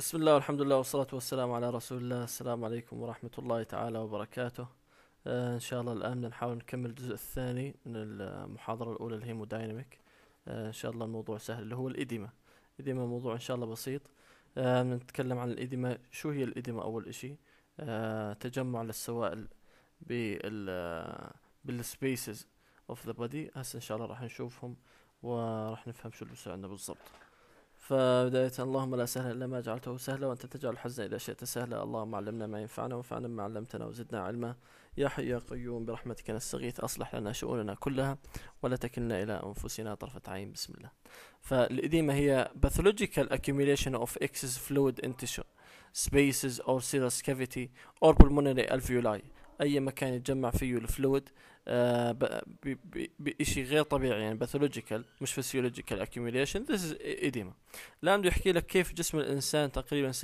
بسم الله والحمد لله والصلاة والسلام على رسول الله السلام عليكم ورحمة الله تعالى وبركاته آه إن شاء الله الآن نحاول نكمل الجزء الثاني من المحاضرة الأولى الهيمودايناميك آه إن شاء الله الموضوع سهل اللي هو الإديمة إديمة موضوع إن شاء الله بسيط آه نتكلم عن الإديمة شو هي الإديمة أول إشي آه تجمع للسوائل بال بالسبيسز اوف ذا بادي هسه ان شاء الله راح نشوفهم وراح نفهم شو اللي عندنا بالضبط فبداية اللهم لا سهل إلا ما جعلته سهلا وأنت تجعل الحزن إذا شئت سهلا اللهم علمنا ما ينفعنا وانفعنا ما علمتنا وزدنا علما يا حي يا قيوم برحمتك نستغيث أصلح لنا شؤوننا كلها ولا تكلنا إلى أنفسنا طرفة عين بسم الله فالإديمة هي pathological accumulation of excess fluid in tissue spaces or serous cavity or pulmonary alveoli اي مكان يتجمع فيه الفلويد آه، بشيء غير طبيعي يعني باثولوجيكال مش فسيولوجيكال اكيوميليشن ذيس از ايديما الان يحكي لك كيف جسم الانسان تقريبا 60%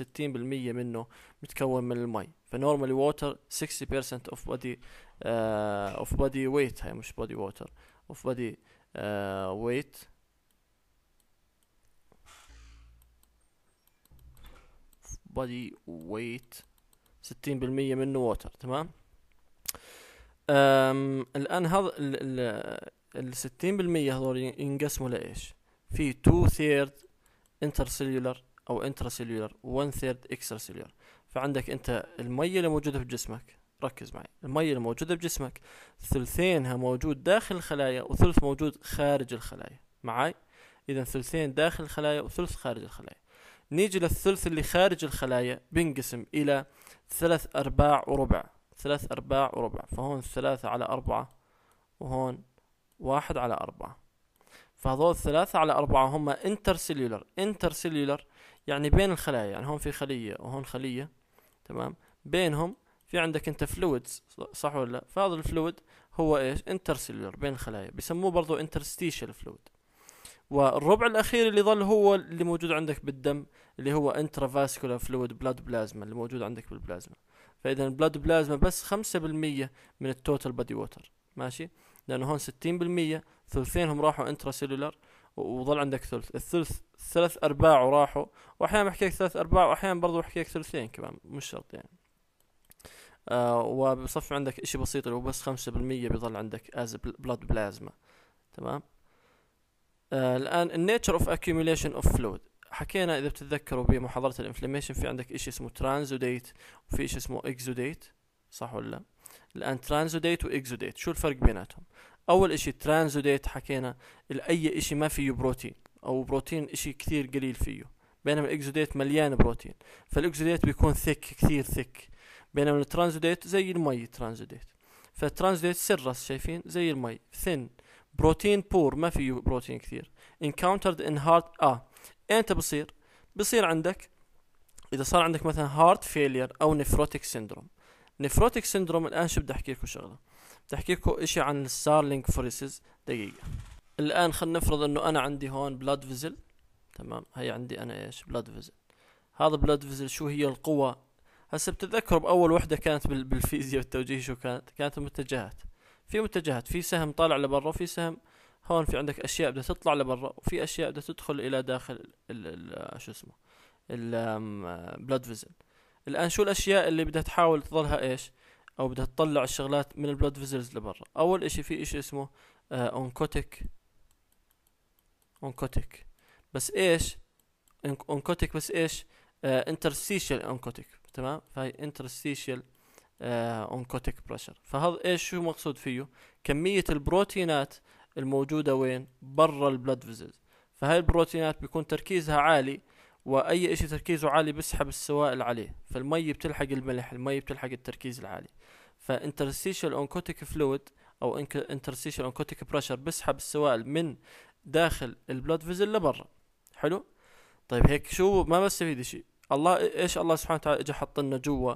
منه متكون من المي فنورمالي ووتر 60% اوف بودي اوف بودي ويت هاي مش بودي ووتر اوف بودي ويت بودي ويت 60% منه ووتر تمام الان هذا ال 60% هذول ينقسموا لايش؟ في 2 ثيرد انترسيلولر او و 1 ثيرد اكسترا سيلولر فعندك انت الميه اللي موجوده في جسمك ركز معي الميه اللي موجوده بجسمك ثلثينها موجود داخل الخلايا وثلث موجود خارج الخلايا معي اذا ثلثين داخل الخلايا وثلث خارج الخلايا نيجي للثلث اللي خارج الخلايا بينقسم الى ثلاث ارباع وربع ثلاث أرباع وربع فهون ثلاثة على أربعة وهون واحد على أربعة فهذول ثلاثة على أربعة هم انتر انترسيلولر يعني بين الخلايا يعني هون في خلية وهون خلية تمام بينهم في عندك انت فلويدز صح ولا لا فهذا الفلويد هو ايش انترسيلولر بين الخلايا بسموه برضو انترستيشال فلويد والربع الاخير اللي ظل هو اللي موجود عندك بالدم اللي هو انترافاسكولار فلويد بلاد بلازما اللي موجود عندك بالبلازما فاذا البلاد بلازما بس 5% من التوتال بادي ووتر ماشي لانه هون 60% ثلثينهم راحوا انترا سيلولر وظل عندك ثلث الثلث ثلاث ارباعه راحوا واحيانا بحكي لك ثلاث ارباع واحيانا برضه بحكي لك ثلثين كمان مش شرط يعني آه وبصف عندك اشي بسيط اللي هو بس خمسة بالمية عندك از بلاد بلازما تمام آه الان النيتشر اوف اكيوميليشن اوف فلويد حكينا اذا بتتذكروا بمحاضره الانفلاميشن في عندك اشي اسمه ترانزوديت وفي اشي اسمه اكزوديت صح ولا لا الان ترانزوديت واكزوديت شو الفرق بيناتهم اول اشي ترانزوديت حكينا اي اشي ما فيه بروتين او بروتين اشي كثير قليل فيه بينما الاكزوديت مليان بروتين فالاكزوديت بيكون ثيك كثير ثيك بينما الترانزوديت زي المي ترانزوديت فالترانزوديت سرس شايفين زي المي ثن بروتين بور ما فيه بروتين كثير encountered in hard اه امتى يعني بصير بصير عندك اذا صار عندك مثلا هارت فيلير او نفروتيك سيندروم نفروتيك سيندروم الان شو بدي احكي لكم شغله بدي احكي لكم شيء عن الستارلينج فوريسز دقيقه الان خلينا نفرض انه انا عندي هون بلاد فيزل تمام هي عندي انا ايش بلاد فيزل هذا بلاد فيزل شو هي القوة هسه بتتذكروا باول وحده كانت بالفيزياء والتوجيه شو كانت كانت المتجهات في متجهات في سهم طالع لبرا وفي سهم هون في عندك اشياء بدها تطلع لبرا وفي اشياء بدها تدخل الى داخل ال آه، شو اسمه البلاد فيزل آه، الان شو الاشياء اللي بدها تحاول تضلها ايش او بدها تطلع الشغلات من البلاد فيزلز لبرا اول اشي في اشي اسمه اونكوتيك آه، اونكوتيك بس ايش اونكوتيك بس ايش انترستيشال اونكوتيك تمام فهي انترستيشال اونكوتيك بريشر فهذا ايش شو مقصود فيه كميه البروتينات الموجوده وين برا البلد فيزلز فهاي البروتينات بيكون تركيزها عالي واي اشي تركيزه عالي بسحب السوائل عليه فالمي بتلحق الملح المي بتلحق التركيز العالي فانترستيشال اونكوتيك فلويد او انترستيشال اونكوتيك بريشر بسحب السوائل من داخل البلد فيزل لبرا حلو طيب هيك شو ما بستفيد شيء الله ايش الله سبحانه وتعالى اجى حط لنا جوا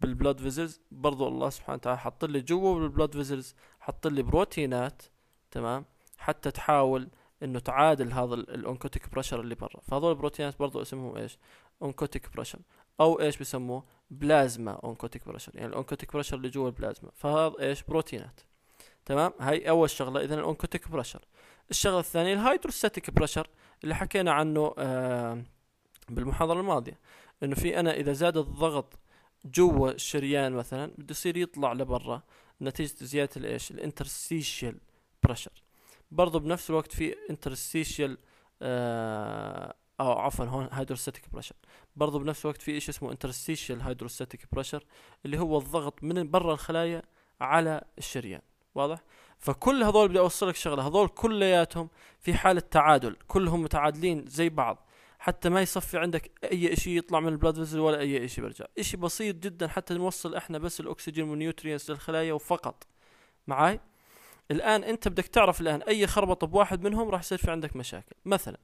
بالبلود فيزلز برضو الله سبحانه وتعالى حط لي جوا بالبلود فيزلز حط لي بروتينات تمام حتى تحاول انه تعادل هذا الانكوتيك بريشر اللي برا فهذول البروتينات برضو اسمهم ايش انكوتيك بريشر او ايش بسموه بلازما انكوتيك بريشر يعني الانكوتيك بريشر اللي جوا البلازما فهذا ايش بروتينات تمام هاي اول شغله اذا الانكوتيك بريشر الشغله الثانيه الهيدروستاتيك بريشر اللي حكينا عنه آه بالمحاضره الماضيه انه في انا اذا زاد الضغط جوا الشريان مثلا بده يصير يطلع لبرا نتيجه زياده الايش الانترستيشيال بريشر برضو بنفس الوقت في انترستيشيال آه، او عفوا هون هيدروستاتيك بريشر برضو بنفس الوقت في شيء اسمه انترستيشيال هيدروستاتيك بريشر اللي هو الضغط من برا الخلايا على الشريان واضح فكل هذول بدي اوصل لك شغله هذول كلياتهم في حاله تعادل كلهم متعادلين زي بعض حتى ما يصفي عندك اي شيء يطلع من البلاد فيزل ولا اي شيء بيرجع شيء بسيط جدا حتى نوصل احنا بس الاكسجين والنيوترينز للخلايا وفقط معاي الان انت بدك تعرف الان اي خربطه بواحد منهم راح يصير في عندك مشاكل مثلا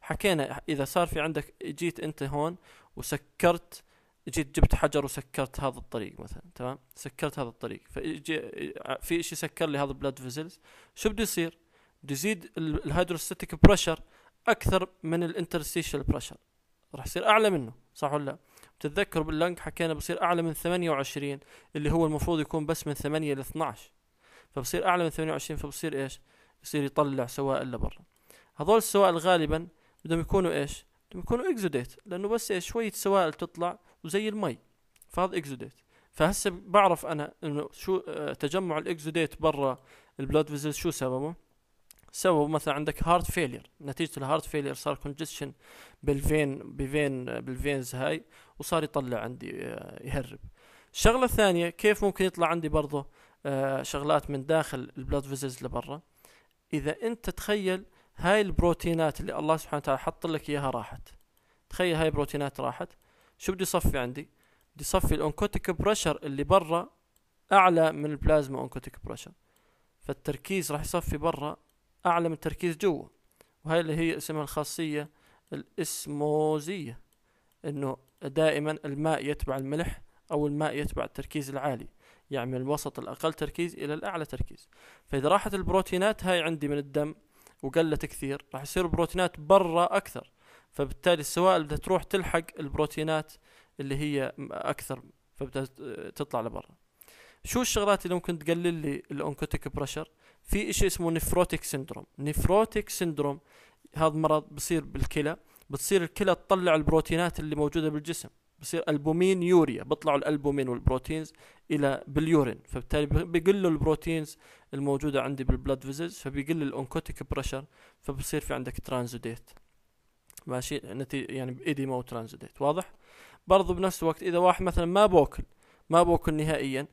حكينا اذا صار في عندك جيت انت هون وسكرت جيت جبت حجر وسكرت هذا الطريق مثلا تمام سكرت هذا الطريق في شيء سكر لي هذا البلاد فيزلز شو بده يصير بده يزيد الهيدروستاتيك بريشر اكثر من الانترستيشال بريشر راح يصير اعلى منه صح ولا لا بتتذكر باللنك حكينا بصير اعلى من 28 اللي هو المفروض يكون بس من 8 ل 12 فبصير اعلى من 28 فبصير ايش بصير يطلع سوائل لبرا هذول السوائل غالبا بدهم يكونوا ايش بدهم يكونوا اكزوديت لانه بس ايش شويه سوائل تطلع وزي المي فهذا اكزوديت فهسه بعرف انا انه شو آه، تجمع الاكزوديت برا البلود فيزل شو سببه سببه مثلا عندك هارت فيلير نتيجه الهارت فيلير صار كونجستشن بالفين بفين بالفينز هاي وصار يطلع عندي آه، يهرب الشغله الثانيه كيف ممكن يطلع عندي برضه آه، شغلات من داخل البلاد فيزلز لبرا اذا انت تخيل هاي البروتينات اللي الله سبحانه وتعالى حط لك اياها راحت تخيل هاي البروتينات راحت شو بدي صفي عندي بدي صفي الانكوتيك بريشر اللي برا اعلى من البلازما انكوتيك بريشر فالتركيز راح يصفي برا اعلى من التركيز جوا وهي اللي هي اسمها الخاصيه الاسموزيه انه دائما الماء يتبع الملح او الماء يتبع التركيز العالي يعني من الوسط الأقل تركيز إلى الأعلى تركيز فإذا راحت البروتينات هاي عندي من الدم وقلت كثير راح يصير بروتينات برا أكثر فبالتالي السوائل بدها تروح تلحق البروتينات اللي هي أكثر فبدها تطلع لبرا شو الشغلات اللي ممكن تقلل لي الأونكوتيك بريشر في إشي اسمه نيفروتيك سندروم نيفروتيك سندروم هذا مرض بصير بالكلى بتصير الكلى تطلع البروتينات اللي موجودة بالجسم بصير البومين يوريا بيطلعوا الالبومين والبروتينز الى باليورين فبالتالي بقلوا البروتينز الموجوده عندي بالبلاد فيزلز فبيقل الانكوتيك بريشر فبصير في عندك ترانزوديت ماشي نتيجه يعني بايديما وترانزوديت واضح برضو بنفس الوقت اذا واحد مثلا ما بوكل ما بوكل نهائيا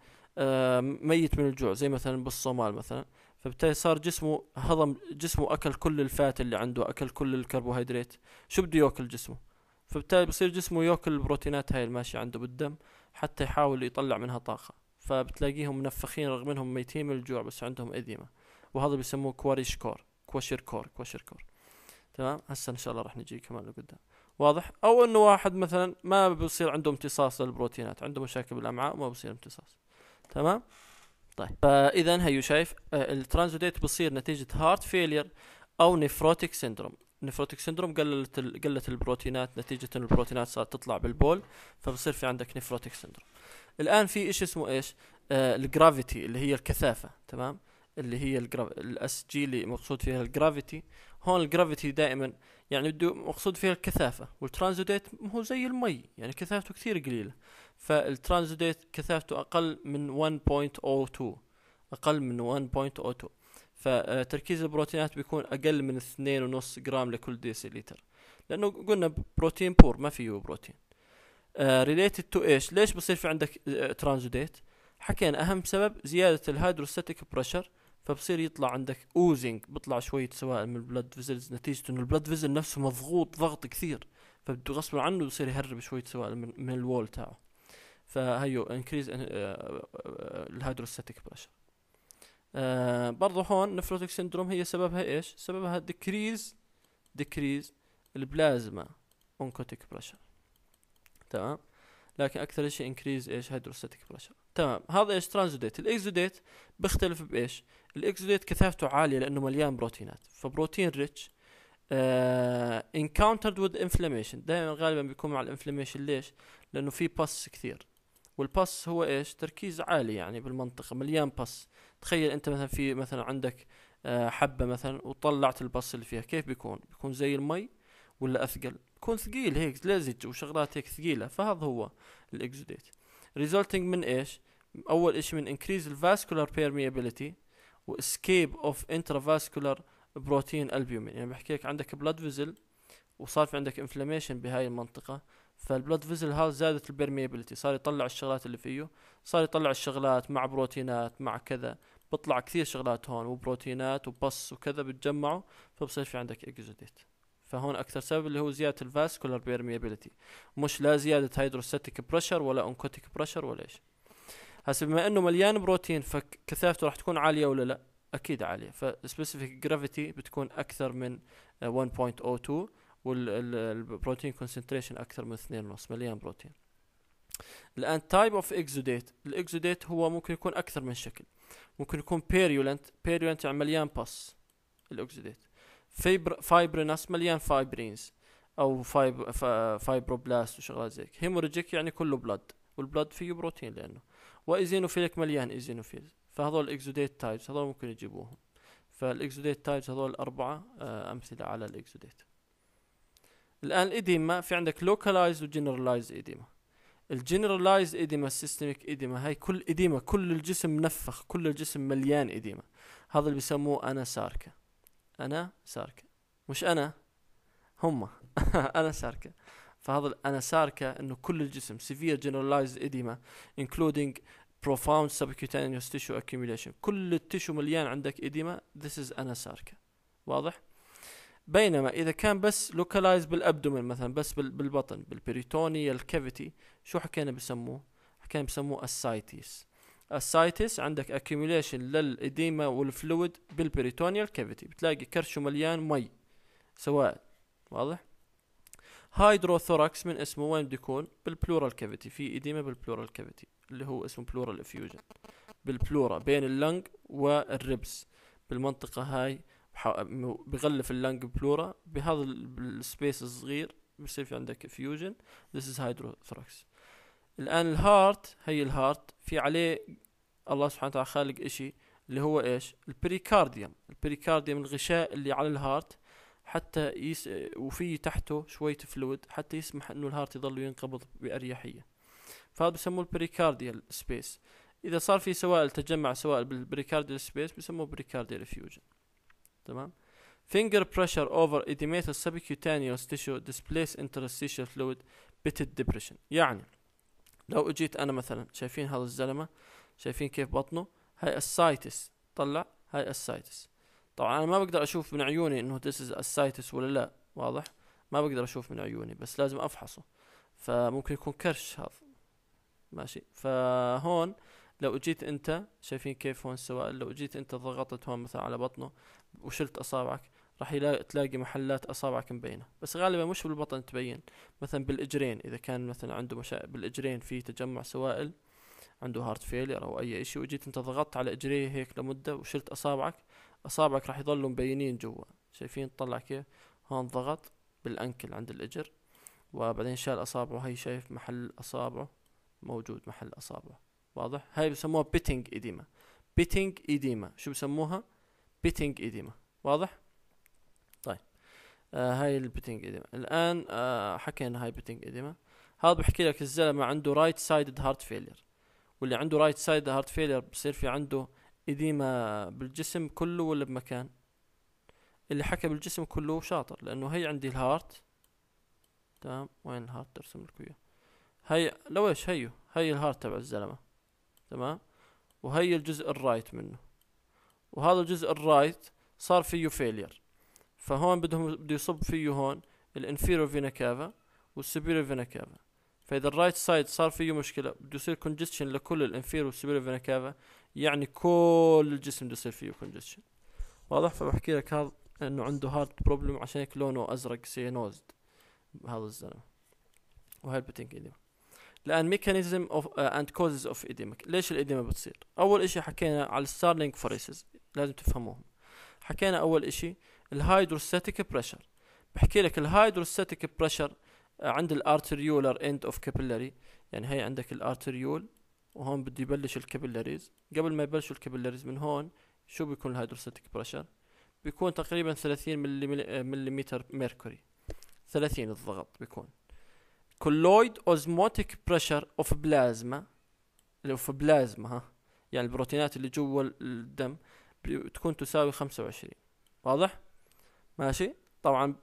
ميت من الجوع زي مثلا بالصومال مثلا فبالتالي صار جسمه هضم جسمه اكل كل الفات اللي عنده اكل كل الكربوهيدرات شو بده ياكل جسمه فبالتالي بصير جسمه ياكل البروتينات هاي الماشية عنده بالدم حتى يحاول يطلع منها طاقة فبتلاقيهم منفخين رغم انهم ميتين من الجوع بس عندهم اذيمة وهذا بيسموه كواريش كور كوشر كور كوشر كور تمام هسه ان شاء الله راح نجي كمان لقدام واضح او انه واحد مثلا ما بصير عنده امتصاص للبروتينات عنده مشاكل بالامعاء وما بصير امتصاص تمام طيب فاذا هيو شايف آه، الترانزوديت بصير نتيجه هارت فيلير او نيفروتيك سيندروم نفروتيك سندروم قلت قلت البروتينات نتيجه البروتينات صارت تطلع بالبول فبصير في عندك نفروتيك سندروم الان في اشي اسمه ايش آه الجرافيتي اللي هي الكثافه تمام اللي هي الاس جي اللي مقصود فيها الجرافيتي هون الجرافيتي دائما يعني مقصود فيها الكثافه والترانزوديت هو زي المي يعني كثافته كثير قليله فالترانزوديت كثافته اقل من 1.02 اقل من 1.02 فتركيز البروتينات بيكون اقل من اثنين ونص جرام لكل ديسيليتر لانه قلنا بروتين بور ما فيه بروتين ريليتد آه، تو ايش ليش بصير في عندك آه، ترانزوديت حكينا اهم سبب زياده الهيدروستاتيك بريشر فبصير يطلع عندك اوزنج بيطلع شويه سوائل من البلد فيزلز نتيجه انه البلد فيزل نفسه مضغوط ضغط كثير فبده غصبا عنه يصير يهرب شويه سوائل من, من الوول تاعه فهيو انكريز الهيدروستاتيك بريشر آه، برضو هون نفروتك سندروم هي سببها ايش؟ سببها ديكريز ديكريز البلازما اونكوتيك بريشر تمام لكن اكثر شيء انكريز ايش هيدروستاتيك بريشر تمام هذا ايش ترانزوديت الاكزوديت بيختلف بايش الاكزوديت كثافته عاليه لانه مليان بروتينات فبروتين ريتش انكاونترد وذ انفلاميشن دائما غالبا بيكون مع الانفلاميشن ليش لانه في باس كثير والباس هو ايش تركيز عالي يعني بالمنطقه مليان باس تخيل انت مثلا في مثلا عندك آه، حبه مثلا وطلعت الباس اللي فيها كيف بيكون بيكون زي المي ولا اثقل بيكون ثقيل هيك لزج وشغلات هيك ثقيله فهذا هو الاكزوديت ريزولتنج من ايش اول اشي من انكريز الفاسكولار بيرميابيليتي واسكيب اوف انترافاسكولار بروتين البيومين يعني بحكي لك عندك بلاد فيزل وصار في عندك انفلاميشن بهاي المنطقه فالبلود فيزل هاوس زادت البرميبلتي صار يطلع الشغلات اللي فيه صار يطلع الشغلات مع بروتينات مع كذا بطلع كثير شغلات هون وبروتينات وبص وكذا بتجمعوا فبصير في عندك اكزوديت فهون اكثر سبب اللي هو زياده الفاسكولار بيرميابيلتي مش لا زياده هيدروستاتيك بريشر ولا انكوتيك بريشر ولا ايش هسه بما انه مليان بروتين فكثافته راح تكون عاليه ولا لا اكيد عاليه فالسبيسيفيك جرافيتي بتكون اكثر من 1.02 والبروتين كونسنتريشن اكثر من 2.5 مليان بروتين الان تايب اوف اكزوديت الاكزوديت هو ممكن يكون اكثر من شكل ممكن يكون بيريولنت بيريولنت يعني مليان باس الاكزوديت فايبر فايبرينس مليان فايبرينز او فايبروبلاست وشغلات زي هيك هيموريجيك يعني كله بلد والبلد فيه بروتين لانه وايزينوفيلك مليان ايزينوفيل فهذول الاكزوديت تايبس هذول ممكن يجيبوهم فالاكزوديت تايبس هذول الاربعه آه، امثله على الاكزوديت الان الايديما في عندك لوكالايز وجنرالايز ايديما الجنرالايز ايديما السيستميك ايديما هاي كل ايديما كل الجسم منفخ كل الجسم مليان اديما هذا اللي بيسموه انا ساركه انا ساركه مش انا هم انا ساركه فهذا انا ساركه انه كل الجسم severe generalized edema including profound subcutaneous tissue accumulation كل التيشو مليان عندك ايديما ذيس از انا ساركه واضح بينما اذا كان بس لوكالايز بالابدومين مثلا بس بالبطن بالبريتوني كافيتي شو حكينا بسموه؟ حكينا بسموه السايتيس السايتس عندك اكيوميليشن للاديما والفلويد بالبريتونيال كافيتي بتلاقي كرشه مليان مي سوائل واضح هايدروثوراكس من اسمه وين بده يكون بالبلورال كافيتي في اديما بالبلورال كافيتي اللي هو اسمه بلورال افيوجن بالبلورا بين اللنج والربس بالمنطقة هاي بغلف اللانج بلورا بهذا السبيس الصغير بيصير في عندك فيوجن ذس از ثراكس الان الهارت هي الهارت في عليه الله سبحانه وتعالى خالق اشي اللي هو ايش البريكارديوم البريكارديوم الغشاء اللي على الهارت حتى يس... وفي تحته شوية فلويد حتى يسمح انه الهارت يضل ينقبض بأريحية فهذا بسموه البريكارديال سبيس اذا صار في سوائل تجمع سوائل بالبريكارديال سبيس بسموه بريكارديال فيوجن تمام finger pressure over edematous subcutaneous tissue displace interstitial fluid pitted depression يعني لو اجيت انا مثلا شايفين هذا الزلمه شايفين كيف بطنه هاي السايتس طلع هاي السايتس طبعا انا ما بقدر اشوف من عيوني انه this is السايتس ولا لا واضح ما بقدر اشوف من عيوني بس لازم افحصه فممكن يكون كرش هذا ماشي فهون لو اجيت انت شايفين كيف هون السوائل لو اجيت انت ضغطت هون مثلا على بطنه وشلت اصابعك راح تلاقي محلات اصابعك مبينه بس غالبا مش بالبطن تبين مثلا بالاجرين اذا كان مثلا عنده مشا... بالاجرين في تجمع سوائل عنده هارت فيلير او اي شيء وجيت انت ضغطت على اجريه هيك لمده وشلت اصابعك اصابعك راح يظلوا مبينين جوا شايفين طلع كيف هون ضغط بالانكل عند الاجر وبعدين شال اصابعه هي شايف محل اصابعه موجود محل اصابعه واضح هاي بسموها بيتنج ايديما بيتنج ايديما شو بسموها بيتنج ايديما واضح؟ طيب آه هاي البيتنج ايديما الآن آه حكينا هاي بيتنج ايديما هذا بحكي لك الزلمة عنده رايت سايد هارت فيلير واللي عنده رايت سايد هارت فيلير بصير في عنده إديما بالجسم كله ولا بمكان اللي حكى بالجسم كله شاطر لأنه هي عندي الهارت تمام وين الهارت ترسم لكم اياه هي لو ايش هيو هي الهارت تبع الزلمه تمام وهي الجزء الرايت منه وهذا الجزء الرايت صار فيه فيلير فهون بدهم بده يصب فيه هون الانفيرو فينا كافا والسبيرو فينا كافا فاذا الرايت سايد صار فيه مشكله بده يصير كونجستشن لكل الانفيرو والسبيرو فينا كافا يعني كل الجسم بده يصير فيه كونجستشن واضح فبحكي لك هذا انه عنده هارت بروبلم عشان هيك لونه ازرق سينوزد هذا الزلمه وهيلبتنج ايديما الان ميكانيزم اوف اند كوزز اوف ايديما ليش الايديما بتصير اول اشي حكينا على الستارلينج فوريسز لازم تفهموهم حكينا اول اشي الهايدروستاتيك بريشر بحكي لك الهايدروستاتيك بريشر آه، عند الارتريولر اند اوف كابيلاري يعني هي عندك الارتريول وهون بده يبلش الكابيلاريز قبل ما يبلشوا الكابيلاريز من هون شو بيكون الهايدروستاتيك بريشر بيكون تقريبا 30 ملم ميركوري 30 الضغط بيكون كولويد اوزموتيك بريشر اوف بلازما في بلازما ها يعني البروتينات اللي جوا الدم تكون تساوي خمسة وعشرين واضح ماشي طبعا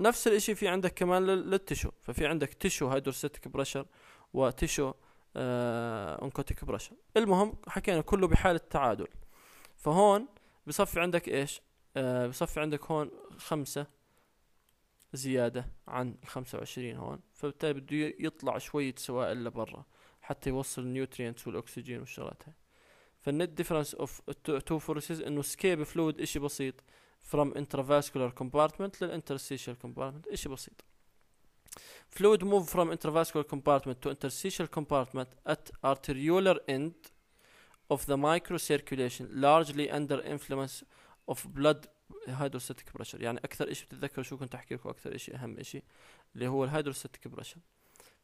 نفس الاشي في عندك كمان للتشو ففي عندك تشو هيدروستاتيك بريشر وتشو آه انكوتيك بريشر المهم حكينا كله بحالة تعادل فهون بصفي عندك ايش آه بصفي عندك هون خمسة زيادة عن الخمسة وعشرين هون فبالتالي بده يطلع شوية سوائل لبرا حتى يوصل النيوترينتس والاكسجين والشغلات هاي فالنت ديفرنس اوف تو فورسز انه سكيب فلويد شيء بسيط from intravascular compartment للinterstitial compartment شيء بسيط fluid move from intravascular compartment to interstitial compartment at arteriolar end of the microcirculation largely under influence of blood hydrostatic pressure يعني اكثر شيء بتتذكر شو كنت احكي لكم اكثر شيء اهم شيء اللي هو الهيدروستاتيك بريشر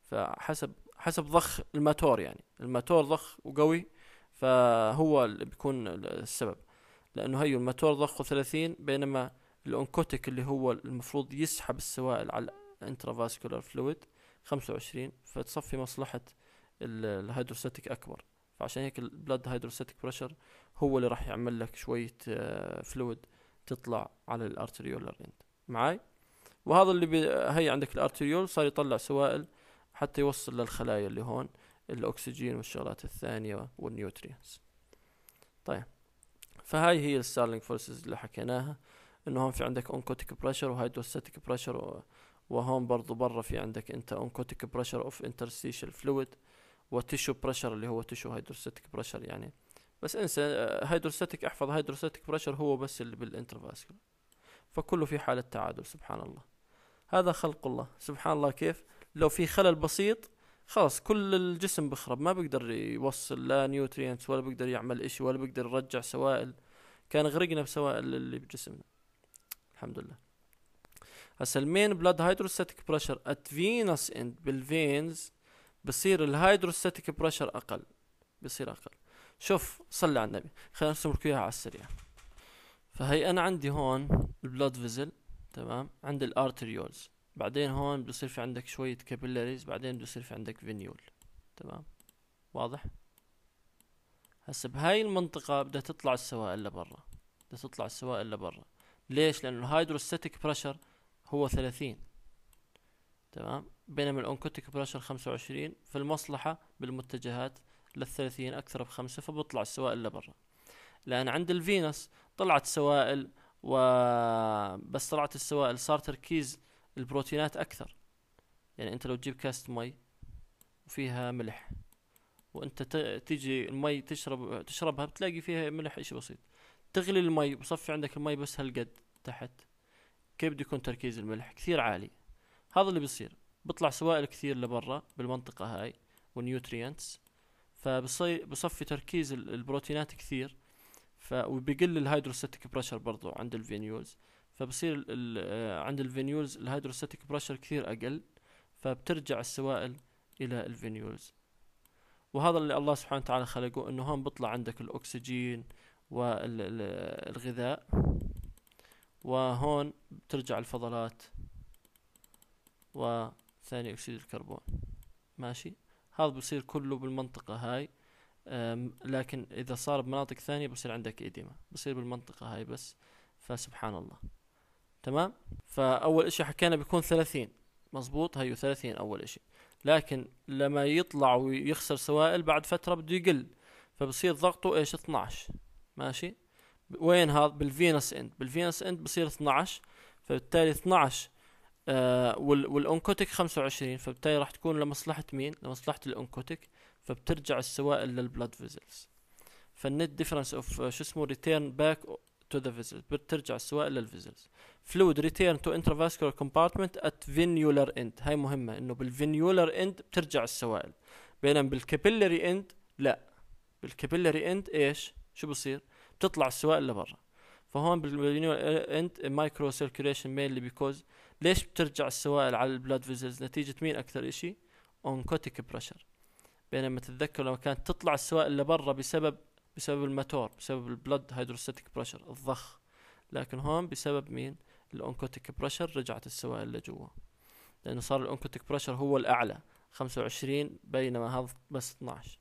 فحسب حسب ضخ الماتور يعني الماتور ضخ وقوي فهو اللي بيكون السبب لانه هي الماتور ضخه 30 بينما الانكوتيك اللي هو المفروض يسحب السوائل على الانترافاسكولار فلويد 25 فتصفي مصلحه الهيدروستاتيك اكبر فعشان هيك البلاد هيدروستاتيك بريشر هو اللي راح يعمل لك شويه آه، فلويد تطلع على الارتريولار انت معاي وهذا اللي بي... هي عندك الارتريول صار يطلع سوائل حتى يوصل للخلايا اللي هون الاكسجين والشغلات الثانيه والنيوترينز طيب فهاي هي الستارلينج فورسز اللي حكيناها انه هون في عندك اونكوتيك بريشر وهيدروستاتيك بريشر وهون برضو برا في عندك انت اونكوتيك بريشر اوف انترستيشال فلويد وتيشو بريشر اللي هو تيشو هيدروستاتيك بريشر يعني بس انسى هيدروستاتيك احفظ هيدروستاتيك بريشر هو بس اللي بالانترفاسكل فكله في حالة تعادل سبحان الله هذا خلق الله سبحان الله كيف لو في خلل بسيط خلاص كل الجسم بخرب ما بيقدر يوصل لا نيوترينتس ولا بيقدر يعمل اشي ولا بيقدر يرجع سوائل كان غرقنا بسوائل اللي بجسمنا الحمد لله هسا المين بلاد هيدروستاتيك بريشر ات فينس اند بالفينز بصير الهيدروستاتيك بريشر اقل بصير اقل شوف صلي على النبي خلينا لكم اياها على السريع فهي انا عندي هون البلاد فيزل تمام عند الارتريولز بعدين هون بصير في عندك شوية كابيلاريز بعدين بصير في عندك فينيول تمام واضح هسه بهاي المنطقة بدها تطلع السوائل لبرا بدها تطلع السوائل لبرا ليش لأنه الهايدروستاتيك بريشر هو ثلاثين تمام بينما الأونكوتيك بريشر خمسة وعشرين فالمصلحة بالمتجهات للثلاثين أكثر بخمسة فبطلع السوائل لبرا لأن عند الفينوس طلعت سوائل و بس طلعت السوائل صار تركيز البروتينات اكثر يعني انت لو تجيب كاسة مي وفيها ملح وانت تيجي المي تشرب تشربها بتلاقي فيها ملح اشي بسيط تغلي المي وصفي عندك المي بس هالقد تحت كيف بده يكون تركيز الملح كثير عالي هذا اللي بيصير بيطلع سوائل كثير لبرا بالمنطقة هاي والنيوترينتس فبصفي تركيز البروتينات كثير ف الهيدروستاتيك بريشر برضو عند الفينيولز فبصير آه، عند الفينيولز الهيدروستاتيك بريشر كثير اقل فبترجع السوائل الى الفينيولز وهذا اللي الله سبحانه وتعالى خلقه انه هون بيطلع عندك الاكسجين والغذاء وهون بترجع الفضلات وثاني اكسيد الكربون ماشي هذا بصير كله بالمنطقة هاي لكن اذا صار بمناطق ثانية بصير عندك ايديما بصير بالمنطقة هاي بس فسبحان الله تمام فاول اشي حكينا بيكون 30 مزبوط هيو 30 اول اشي لكن لما يطلع ويخسر سوائل بعد فتره بده يقل فبصير ضغطه ايش 12 ماشي وين هذا بالفينس اند بالفينس اند بصير 12 فبالتالي 12 آه والانكوتيك 25 فبالتالي راح تكون لمصلحه مين لمصلحه الانكوتيك فبترجع السوائل للبلاد فيزلز فالنت ديفرنس اوف شو اسمه ريتيرن باك تو ذا فيزلز بترجع السوائل للفيزلز فلويد ريتيرن تو انترافاسكولار كومبارتمنت ات فينيولر اند هاي مهمه انه بالفينيولر اند بترجع السوائل بينما بالكابيلري اند لا بالكابيلري اند ايش شو بصير بتطلع السوائل لبرا فهون بالفينيولر اند مايكرو circulation مينلي بيكوز ليش بترجع السوائل على البلاد فيزلز نتيجه مين اكثر شيء اونكوتيك بريشر بينما تتذكر لما كانت تطلع السوائل لبرا بسبب بسبب الماتور بسبب البلد هيدروستاتيك بريشر الضخ لكن هون بسبب مين الأونكوتيك بريشر رجعت السوائل لجوا لأنه صار الأونكوتيك بريشر هو الأعلى 25 بينما هذا بس 12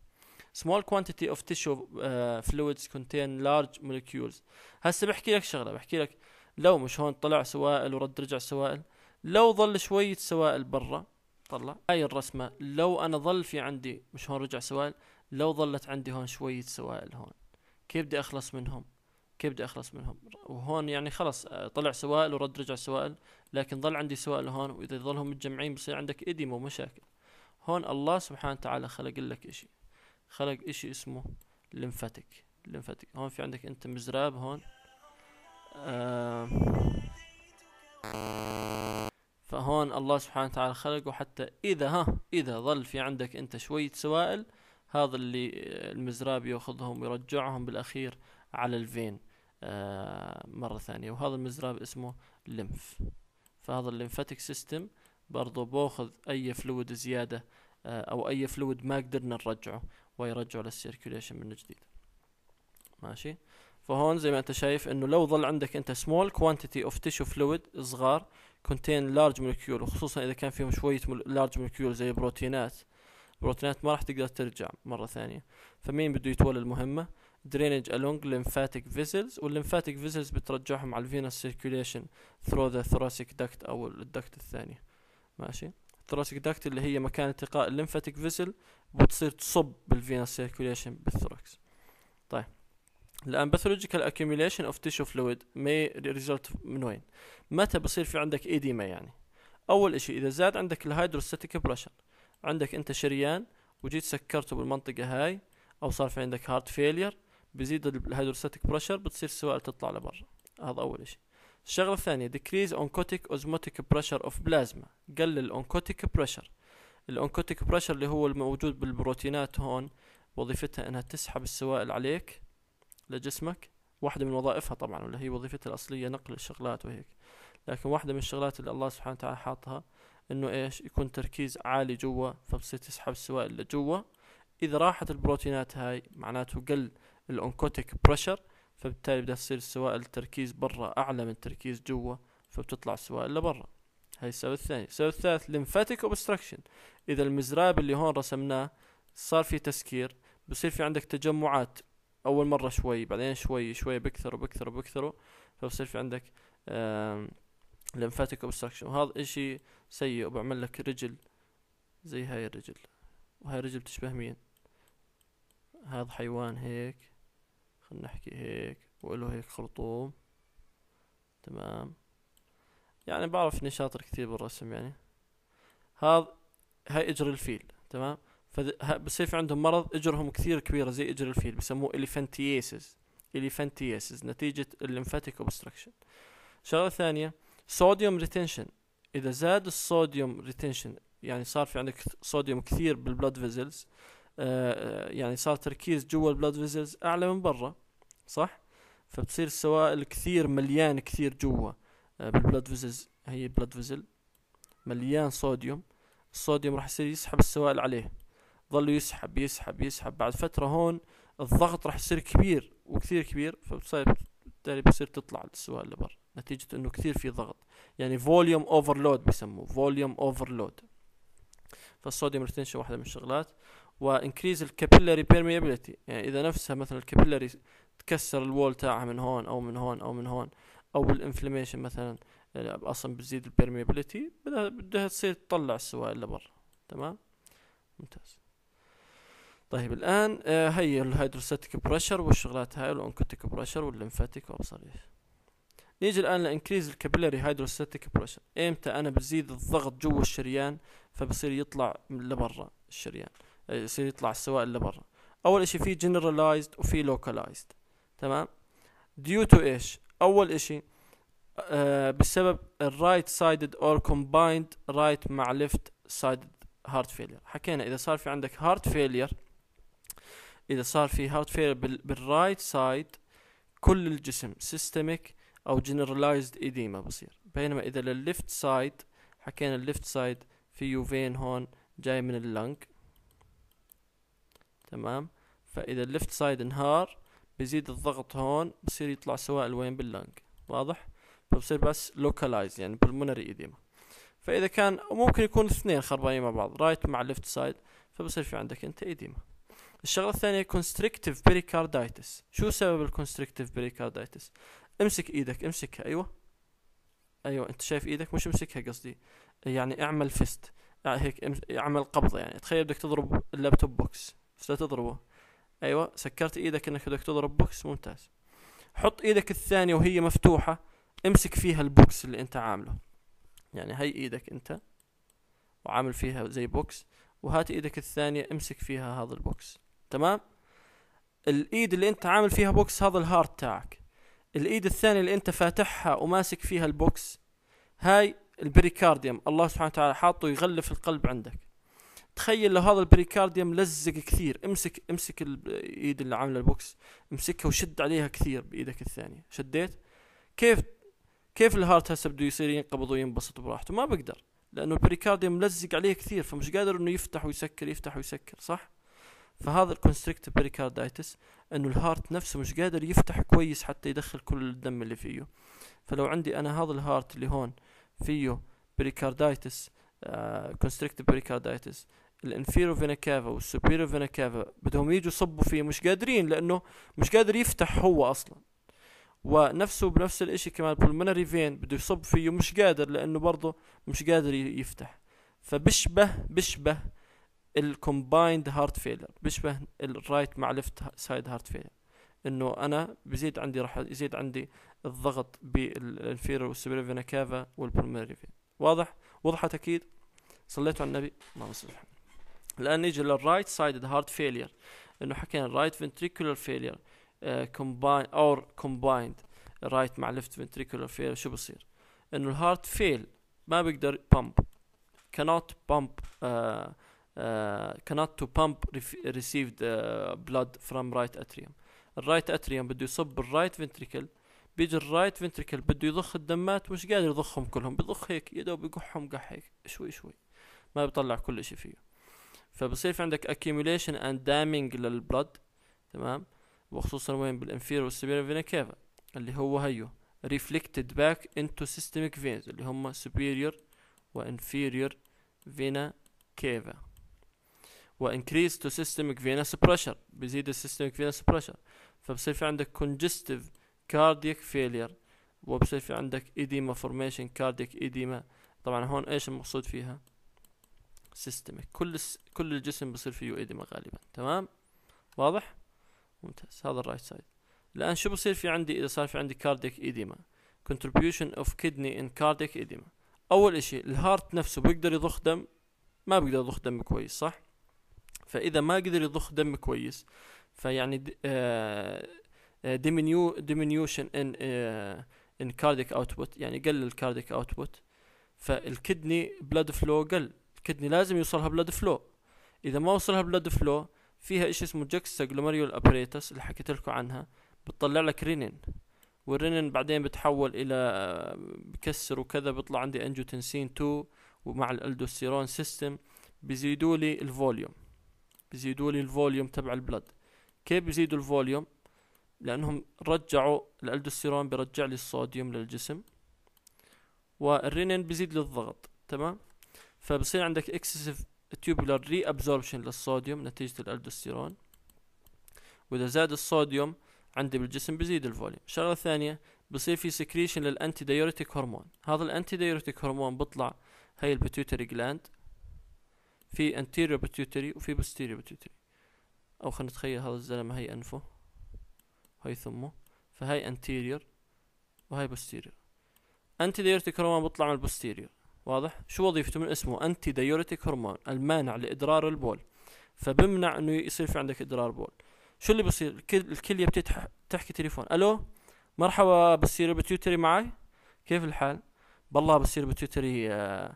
small quantity of tissue uh, fluids contain large molecules هسه بحكي لك شغله بحكي لك لو مش هون طلع سوائل ورد رجع سوائل لو ظل شويه سوائل برا طلع هاي الرسمه لو انا ظل في عندي مش هون رجع سوائل لو ظلت عندي هون شوية سوائل هون كيف بدي أخلص منهم كيف بدي أخلص منهم وهون يعني خلص آه، طلع سوائل ورد رجع سوائل لكن ظل عندي سوائل هون وإذا ظلهم متجمعين بصير عندك إدم ومشاكل هون الله سبحانه وتعالى خلق لك إشي خلق إشي اسمه لمفاتك لمفاتك هون في عندك أنت مزراب هون آه، فهون الله سبحانه وتعالى خلقه حتى إذا ها إذا ظل في عندك أنت شوية سوائل هذا اللي المزراب ياخذهم ويرجعهم بالاخير على الفين آه، مرة ثانية وهذا المزراب اسمه لمف فهذا الليمفاتيك سيستم برضو باخذ اي فلويد زيادة آه، او اي فلويد ما قدرنا نرجعه ويرجعه للسيركوليشن من جديد ماشي فهون زي ما انت شايف انه لو ظل عندك انت small quantity of tissue fluid صغار contain large molecule وخصوصا اذا كان فيهم شوية large molecule زي بروتينات بروتينات ما راح تقدر ترجع مرة ثانية فمين بده يتولى المهمة درينج along lymphatic vessels والليمفاتيك فيزلز بترجعهم على الفينس circulation through the thoracic duct او الدكت الثاني ماشي thoracic داكت اللي هي مكان التقاء الليمفاتيك فيسل بتصير تصب بالفينس سيركوليشن بالثوركس طيب الان باثولوجيكال accumulation اوف تيشو فلويد may result من وين متى بصير في عندك ايديما يعني اول اشي اذا زاد عندك الهيدروستاتيك بريشر عندك انت شريان وجيت سكرته بالمنطقه هاي او صار في عندك هارت فيلير بزيد الهيدروستاتيك بريشر بتصير السوائل تطلع لبرا هذا اول شيء الشغله الثانيه ديكريز اونكوتيك اوزموتيك بريشر اوف بلازما قلل الاونكوتيك بريشر الاونكوتيك بريشر اللي هو الموجود بالبروتينات هون وظيفتها انها تسحب السوائل عليك لجسمك واحدة من وظائفها طبعا واللي هي وظيفتها الأصلية نقل الشغلات وهيك لكن واحدة من الشغلات اللي الله سبحانه وتعالى حاطها انه ايش يكون تركيز عالي جوا فبتصير تسحب السوائل لجوا اذا راحت البروتينات هاي معناته قل الانكوتيك بريشر فبالتالي بدها تصير السوائل التركيز برا اعلى من التركيز جوا فبتطلع السوائل لبرا هاي السبب الثاني السبب الثالث لمفاتيك اوبستراكشن اذا المزراب اللي هون رسمناه صار في تسكير بصير في عندك تجمعات اول مره شوي بعدين شوي شوي بكثر وبكثر وبكثر فبصير في عندك آه لمفاتيك اوبستراكشن وهذا اشي سيء وبعمل لك رجل زي هاي الرجل وهاي الرجل بتشبه مين هذا حيوان هيك خلنا نحكي هيك وله هيك خرطوم تمام يعني بعرف اني شاطر كثير بالرسم يعني هذا هاي اجر الفيل تمام فبصير في عندهم مرض اجرهم كثير كبيره زي اجر الفيل بسموه اليفانتياسيس اليفانتياسيس نتيجه الليمفاتيك اوبستراكشن شغله ثانيه صوديوم ريتنشن اذا زاد الصوديوم ريتنشن يعني صار في عندك صوديوم كثير بالبلاد آه، فيزلز آه، يعني صار تركيز جوا البلاد فيزلز اعلى من برا صح فبتصير السوائل كثير مليان كثير جوا آه، بالبلاد فيزلز هي بلاد فيزل مليان صوديوم الصوديوم راح يصير يسحب السوائل عليه ظل يسحب يسحب يسحب بعد فترة هون الضغط راح يصير كبير وكثير كبير بالتالي بتصير تطلع السوائل لبرا نتيجة انه كثير في ضغط يعني فوليوم اوفرلود بسموه فوليوم اوفرلود فالصوديوم ريتنشن واحدة من الشغلات وانكريز الكابيلاري بيرميابيليتي يعني اذا نفسها مثلا الكابيلاري تكسر الوول تاعها من هون او من هون او من هون او بالانفلاميشن مثلا آه، اصلا بتزيد البيرميابيليتي بدها تصير تطلع السوائل لبرا تمام ممتاز طيب الان آه، هي الهيدروستاتيك بريشر والشغلات هاي الانكوتيك بريشر واللمفاتيك وابصر ايش نيجي الان لانكريز الكابيلاري هيدروستاتيك بريشر امتى انا بزيد الضغط جوا الشريان فبصير يطلع لبرا الشريان آه، يصير يطلع السوائل لبرا اول اشي في جنرالايزد وفي لوكالايزد تمام ديو تو ايش اول اشي آه بسبب الرايت سايدد اور كومبايند رايت مع ليفت سايدد هارت فيلير حكينا اذا صار في عندك هارت فيلير اذا صار في هارت فيلير بالرايت سايد كل الجسم سيستميك او generalized edema بصير بينما اذا للليفت سايد حكينا الليفت سايد فيه فين هون جاي من اللنك تمام فاذا الليفت سايد انهار بزيد الضغط هون بصير يطلع سوائل وين باللنك واضح فبصير بس localized يعني pulmonary edema فاذا كان ممكن يكون اثنين خربانين مع بعض رايت right مع ليفت سايد فبصير في عندك انت ايديما الشغله الثانيه constrictive pericarditis شو سبب الكونستريكتيف pericarditis امسك ايدك امسكها ايوه ايوه انت شايف ايدك مش امسكها قصدي يعني اعمل فيست آه، هيك اعمل قبضه يعني تخيل بدك تضرب اللابتوب بوكس بس لا تضربه ايوه سكرت ايدك انك بدك تضرب بوكس ممتاز حط ايدك الثانيه وهي مفتوحه امسك فيها البوكس اللي انت عامله يعني هي ايدك انت وعامل فيها زي بوكس وهات ايدك الثانيه امسك فيها هذا البوكس تمام الايد اللي انت عامل فيها بوكس هذا الهارت تاعك الايد الثانيه اللي انت فاتحها وماسك فيها البوكس هاي البريكارديوم الله سبحانه وتعالى حاطه يغلف القلب عندك تخيل لو هذا البريكارديوم لزق كثير امسك امسك الايد اللي عامله البوكس امسكها وشد عليها كثير بايدك الثانيه شديت كيف كيف الهارت هسه بده يصير ينقبض وينبسط براحته ما بقدر لانه البريكارديوم ملزق عليه كثير فمش قادر انه يفتح ويسكر يفتح ويسكر صح فهذا الكونستريكتيف بريكارديتس انه الهارت نفسه مش قادر يفتح كويس حتى يدخل كل الدم اللي فيه فلو عندي انا هذا الهارت اللي هون فيه بريكاردايتس كونستريكتيف بريكاردايتس الانفيرو فينا كافا والسوبيرو فينا كافا بدهم يجوا يصبوا فيه مش قادرين لانه مش قادر يفتح هو اصلا ونفسه بنفس الاشي كمان البولمونري فين بده يصب فيه مش قادر لانه برضه مش قادر يفتح فبشبه بشبه الكومبايند هارت فيلر بيشبه الرايت مع ليفت سايد هارت فيلر انه انا بزيد عندي راح يزيد عندي الضغط بالانفيرور والسبريفينا كافا والبلمري فين واضح وضحت اكيد صليتوا على النبي ما صلح الان نيجي للرايت سايد هارت فيلر انه حكينا رايت فنتريكولر فيلر كومباين اور كومبايند رايت مع ليفت فنتريكولر فيلر شو بصير انه الهارت فيل ما بيقدر بامب cannot pump uh, كانت آه، تو received ريسيفد بلاد فروم رايت اتريوم الرايت اتريوم بده يصب الرايت فنتريكل بيجي الرايت فنتريكل بده يضخ الدمات مش قادر يضخهم كلهم بضخ هيك يده بيقحهم قح هيك شوي شوي ما بيطلع كل شيء فيه فبصير في عندك accumulation and لل للبلد تمام وخصوصا وين بالانفير والسبيرا فينا كيفا اللي هو هيو reflected back into systemic veins اللي هم superior و inferior vena cava وانكريز تو سيستمك فينس بريشر بيزيد السيستمك فينس بريشر فبصير في عندك كونجستيف كاردييك فيلير وبصير في عندك ايديما فورميشن كاردييك ايديما طبعا هون ايش المقصود فيها سيستمك كل س... كل الجسم بصير فيه ايديما غالبا تمام واضح ممتاز هذا الرايت سايد الان شو بصير في عندي اذا صار في عندي كاردييك ايديما contribution of kidney in cardiac edema اول اشي الهارت نفسه بيقدر يضخ دم ما بيقدر يضخ دم كويس صح فاذا ما قدر يضخ دم كويس فيعني آه، آه، ديمينيو ديمينيوشن ان آه، ان كارديك اوتبوت يعني قل الكارديك اوتبوت فالكدني بلاد فلو قل الكدني لازم يوصلها بلاد فلو اذا ما وصلها بلاد فلو فيها اشي اسمه جكس جلوماريول ابريتس اللي حكيت لكم عنها بتطلع لك رينين والرينين بعدين بتحول الى بكسر وكذا بيطلع عندي انجوتنسين 2 ومع الالدوستيرون سيستم بيزيدوا لي الفوليوم بيزيدوا لي الفوليوم تبع البلد كيف بيزيدوا الفوليوم لانهم رجعوا الالدوستيرون بيرجع لي الصوديوم للجسم والرينين بيزيد لي الضغط تمام فبصير عندك اكسسيف تيوبولار ري ابزوربشن للصوديوم نتيجة الالدوستيرون واذا زاد الصوديوم عندي بالجسم بزيد الفوليوم شغلة ثانية بصير في سكريشن للانتي دايوريتيك هرمون هذا الانتي دايوريتيك هرمون بطلع هي البيتيوتري جلاند في anterior pituitary وفي posterior pituitary او خلينا نتخيل هذا الزلمه هي انفه هاي ثمه فهي anterior وهي posterior anti diuretic hormone بيطلع من posterior واضح شو وظيفته من اسمه anti diuretic hormone المانع لادرار البول فبمنع انه يصير في عندك ادرار بول شو اللي بصير الكليه بتحكي تليفون الو مرحبا بصير بتيوتري معي كيف الحال بالله بصير بتيوتري آه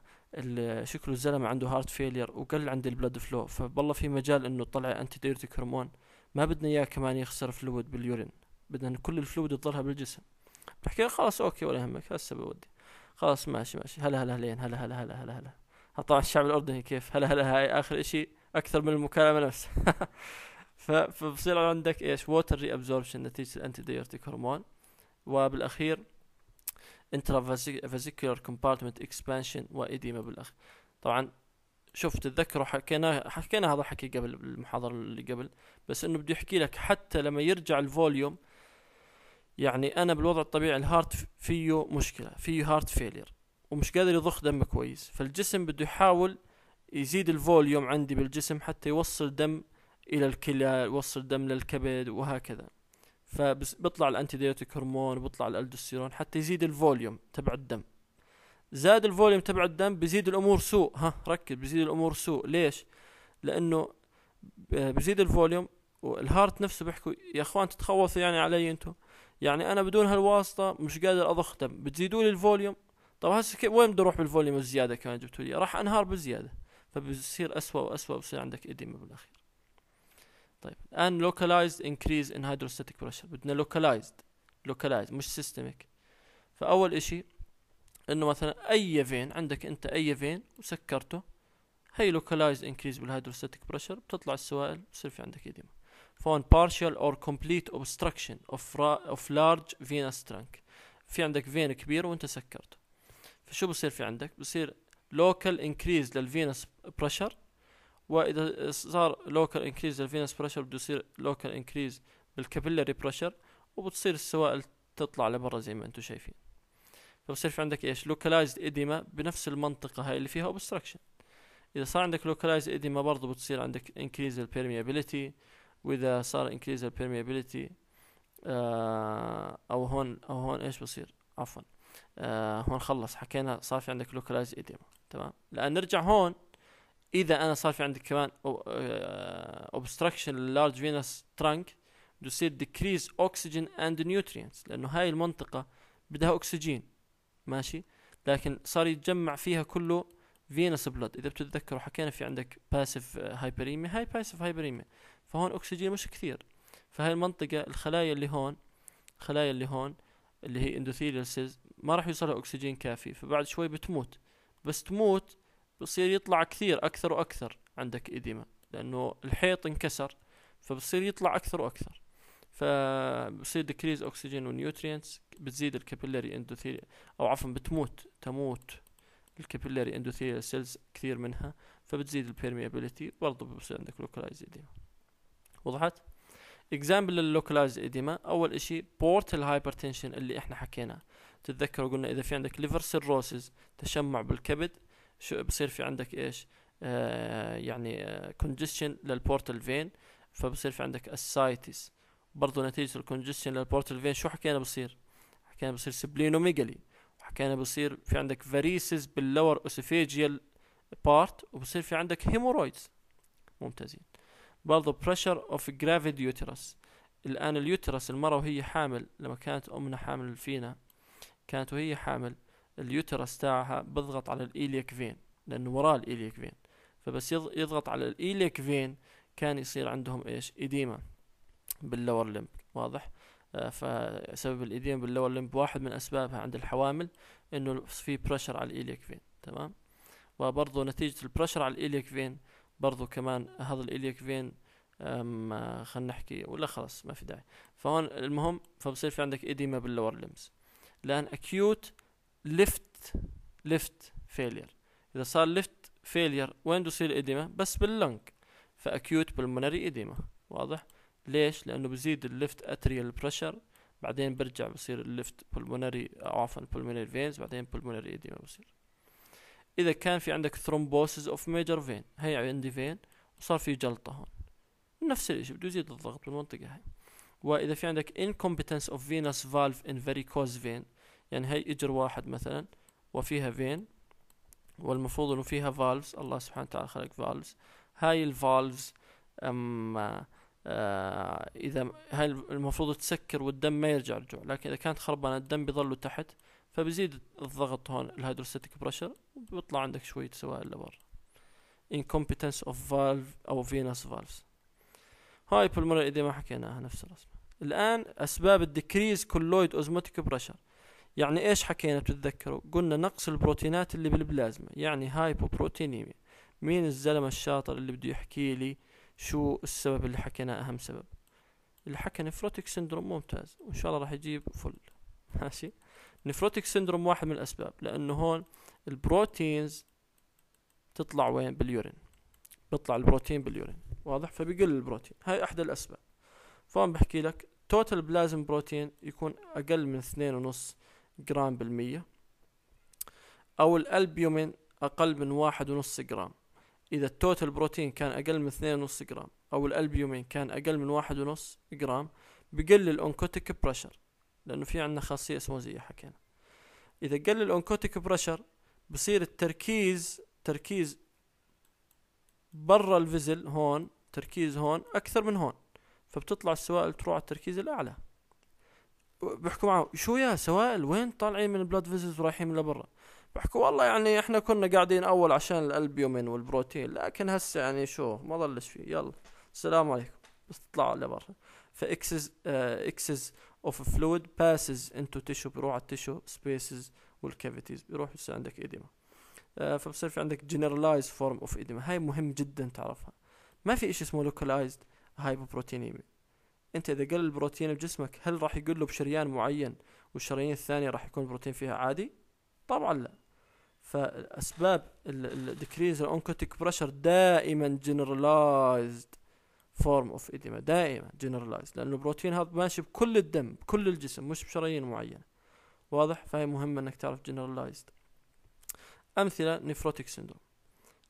شكله الزلمه عنده هارت فيلير وقل عند البلد فلو فبالله في مجال انه طلع انتي ديرتك هرمون ما بدنا اياه كمان يخسر فلويد باليورين بدنا كل الفلويد يضلها بالجسم بحكي خلاص اوكي ولا يهمك هسه بودي خلاص ماشي ماشي هلا هلا هلين هلا هلا هلا هلا هلا طبعا الشعب الاردني كيف هلا هلا هاي اخر اشي اكثر من المكالمه نفسها فبصير عندك ايش ووتر ري ابزوربشن نتيجه الانتي دايورتيك هرمون وبالاخير intraventricular كومبارتمنت expansion وإديما بالأخ طبعا شوف تتذكروا حكينا حكينا هذا الحكي قبل المحاضرة اللي قبل بس انه بدي احكي لك حتى لما يرجع الفوليوم يعني انا بالوضع الطبيعي الهارت فيه مشكلة فيه هارت فيلير ومش قادر يضخ دم كويس فالجسم بده يحاول يزيد الفوليوم عندي بالجسم حتى يوصل دم الى الكلى يوصل دم للكبد وهكذا فبطلع الانتيديوتيك هرمون بطلع الالدوستيرون حتى يزيد الفوليوم تبع الدم زاد الفوليوم تبع الدم بزيد الامور سوء ها ركز بزيد الامور سوء ليش لانه آه، بزيد الفوليوم والهارت نفسه بيحكوا يا اخوان تتخوفوا يعني علي انتم يعني انا بدون هالواسطه مش قادر اضخ دم بتزيدوا لي الفوليوم طب هسه وين بدي اروح بالفوليوم الزياده كمان جبتوا لي راح انهار بزياده فبصير اسوء واسوء بصير عندك اديمه بالاخير طيب الان لوكالايزد انكريز ان هيدروستاتيك بريشر بدنا لوكالايزد لوكالايز مش سيستميك فاول اشي انه مثلا اي فين عندك انت اي فين وسكرته هي لوكلايزد انكريز بالهيدروستاتيك بريشر بتطلع السوائل بصير في عندك ايديما فون partial اور كومبليت اوبستراكشن اوف اوف لارج venous trunk في عندك فين كبير وانت سكرته فشو بصير في عندك بصير لوكال انكريز للفينس بريشر واذا صار لوكال انكريز الفينس بريشر بده يصير لوكال انكريز بالكابيلاري بريشر وبتصير السوائل تطلع لبرا زي ما انتم شايفين فبصير في عندك ايش لوكالايزد اديما بنفس المنطقه هاي اللي فيها اوبستراكشن اذا صار عندك لوكالايزد اديما برضه بتصير عندك انكريز البيرميابيليتي واذا صار انكريز البيرميابيليتي آه او هون او هون ايش بصير عفوا آه هون خلص حكينا صار في عندك لوكالايز اديما تمام الان نرجع هون اذا انا صار في عندك كمان اوبستراكشن لارج فينس ترانك بده يصير ديكريز اوكسجين اند نيوترينتس لانه هاي المنطقه بدها اكسجين ماشي لكن صار يتجمع فيها كله فينس بلود اذا بتتذكروا حكينا في عندك باسيف هايبريميا هاي باسيف هايبريميا فهون اكسجين مش كثير فهاي المنطقه الخلايا اللي هون الخلايا اللي هون اللي هي اندوثيليال سيلز ما راح يوصلها اكسجين كافي فبعد شوي بتموت بس تموت بصير يطلع كثير اكثر واكثر عندك ايديما لانه الحيط انكسر فبصير يطلع اكثر واكثر فبصير ديكريز اكسجين ونيوترينتس بتزيد الكابيلاري اندوثيل او عفوا بتموت تموت الكابيلاري اندوثيل سيلز كثير منها فبتزيد البيرميابيليتي برضه بصير عندك لوكلايز ايديما وضحت؟ اكزامبل لللوكلايز ايديما اول اشي بورتال هايبرتنشن اللي احنا حكيناه تتذكروا قلنا اذا في عندك ليفر سيروسز تشمع بالكبد شو بصير في عندك ايش آه يعني كونجستشن للبورتال فين فبصير في عندك اسايتس برضه نتيجة الكونجستشن للبورتال فين شو حكينا بصير حكينا بصير سبلينوميجالي وحكينا بصير في عندك فاريسز باللور اوسفيجيال بارت وبصير في عندك هيمورويدز ممتازين برضه بريشر اوف جرافيد يوترس الان اليوترس المرأة وهي حامل لما كانت امنا حامل فينا كانت وهي حامل اليوترس تاعها بضغط على الإيليك فين لأنه وراه الإيليك فين فبس يضغط على الإيليك فين كان يصير عندهم إيش إديمة باللور لمب واضح آه، فسبب الإديمة باللور لمب واحد من أسبابها عند الحوامل إنه في بريشر على الإيليك فين تمام وبرضه نتيجة البريشر على الإيليك فين برضه كمان هذا الإيليك فين خلينا نحكي ولا خلاص ما في داعي فهون المهم فبصير في عندك إديمة باللور لمبس لان أكيوت ليفت ليفت فيلير اذا صار ليفت فيلير وين بصير اديمه بس باللنك فاكيوت بالمونري اديما واضح ليش لانه بزيد الليفت اتريال بريشر بعدين برجع بصير الليفت بلمونري عفوا بلمونري فينز بعدين بلمونري اديما بصير اذا كان في عندك ثرومبوسز اوف ميجر فين هي عندي فين وصار في جلطه هون نفس الشيء بده يزيد الضغط بالمنطقه هاي واذا في عندك incompetence of venous valve in varicose vein يعني هي اجر واحد مثلا وفيها فين والمفروض انه فيها فالفز الله سبحانه وتعالى خلق فالفز هاي الفالفز اما آه اذا هاي المفروض تسكر والدم ما يرجع رجوع لكن اذا كانت خربانه الدم بيظلوا تحت فبزيد الضغط هون الهيدروستاتيك بريشر وبيطلع عندك شويه سوائل لبرا incompetence of valve او venous valves هاي pulmonary ما حكيناها نفس الرسمه الان اسباب الديكريز كولويد اوزموتيك بريشر يعني ايش حكينا بتتذكروا قلنا نقص البروتينات اللي بالبلازما يعني هايبوبروتينيميا مين الزلمة الشاطر اللي بده يحكي لي شو السبب اللي حكيناه اهم سبب اللي حكى نفروتيك سندروم ممتاز وان شاء الله راح يجيب فل ماشي نفروتيك سندروم واحد من الاسباب لانه هون البروتينز تطلع وين باليورين بيطلع البروتين باليورين واضح فبيقل البروتين هاي احدى الاسباب فهون بحكي لك توتال بلازم بروتين يكون اقل من اثنين ونص جرام بالمية أو الألبيومين أقل من واحد ونص جرام إذا التوتال بروتين كان أقل من اثنين ونص جرام أو الألبيومين كان أقل من واحد ونص جرام بقل الأونكوتيك بريشر لأنه في عندنا خاصية اسمها زي حكينا إذا قل الأونكوتيك بريشر بصير التركيز تركيز برا الفيزل هون تركيز هون أكثر من هون فبتطلع السوائل تروح على التركيز الأعلى بحكوا معه شو يا سوائل وين طالعين من البلاد فيزز ورايحين لبرا بحكوا والله يعني احنا كنا قاعدين اول عشان الالبيومين والبروتين لكن هسه يعني شو ما ضلش فيه يلا السلام عليكم بس تطلعوا لبرا فاكسس اكسس اوف فلويد باسز انتو تيشو بروح على التيشو سبيسز والكافيتيز بيروح يصير عندك ايديما آه فبصير في عندك جنرالايز فورم اوف ايديما هاي مهم جدا تعرفها ما في شيء اسمه لوكالايزد هايبوبروتينيميا انت اذا قل البروتين بجسمك هل راح يقله بشريان معين والشريان الثانيه راح يكون البروتين فيها عادي طبعا لا فاسباب الديكريز الاونكوتيك بريشر دائما جنرالايزد فورم اوف ايديما دائما جنرالايزد لانه البروتين هذا ماشي بكل الدم بكل الجسم مش بشرايين معينه واضح فهي مهمه انك تعرف جنرالايزد امثله نيفروتيك سندروم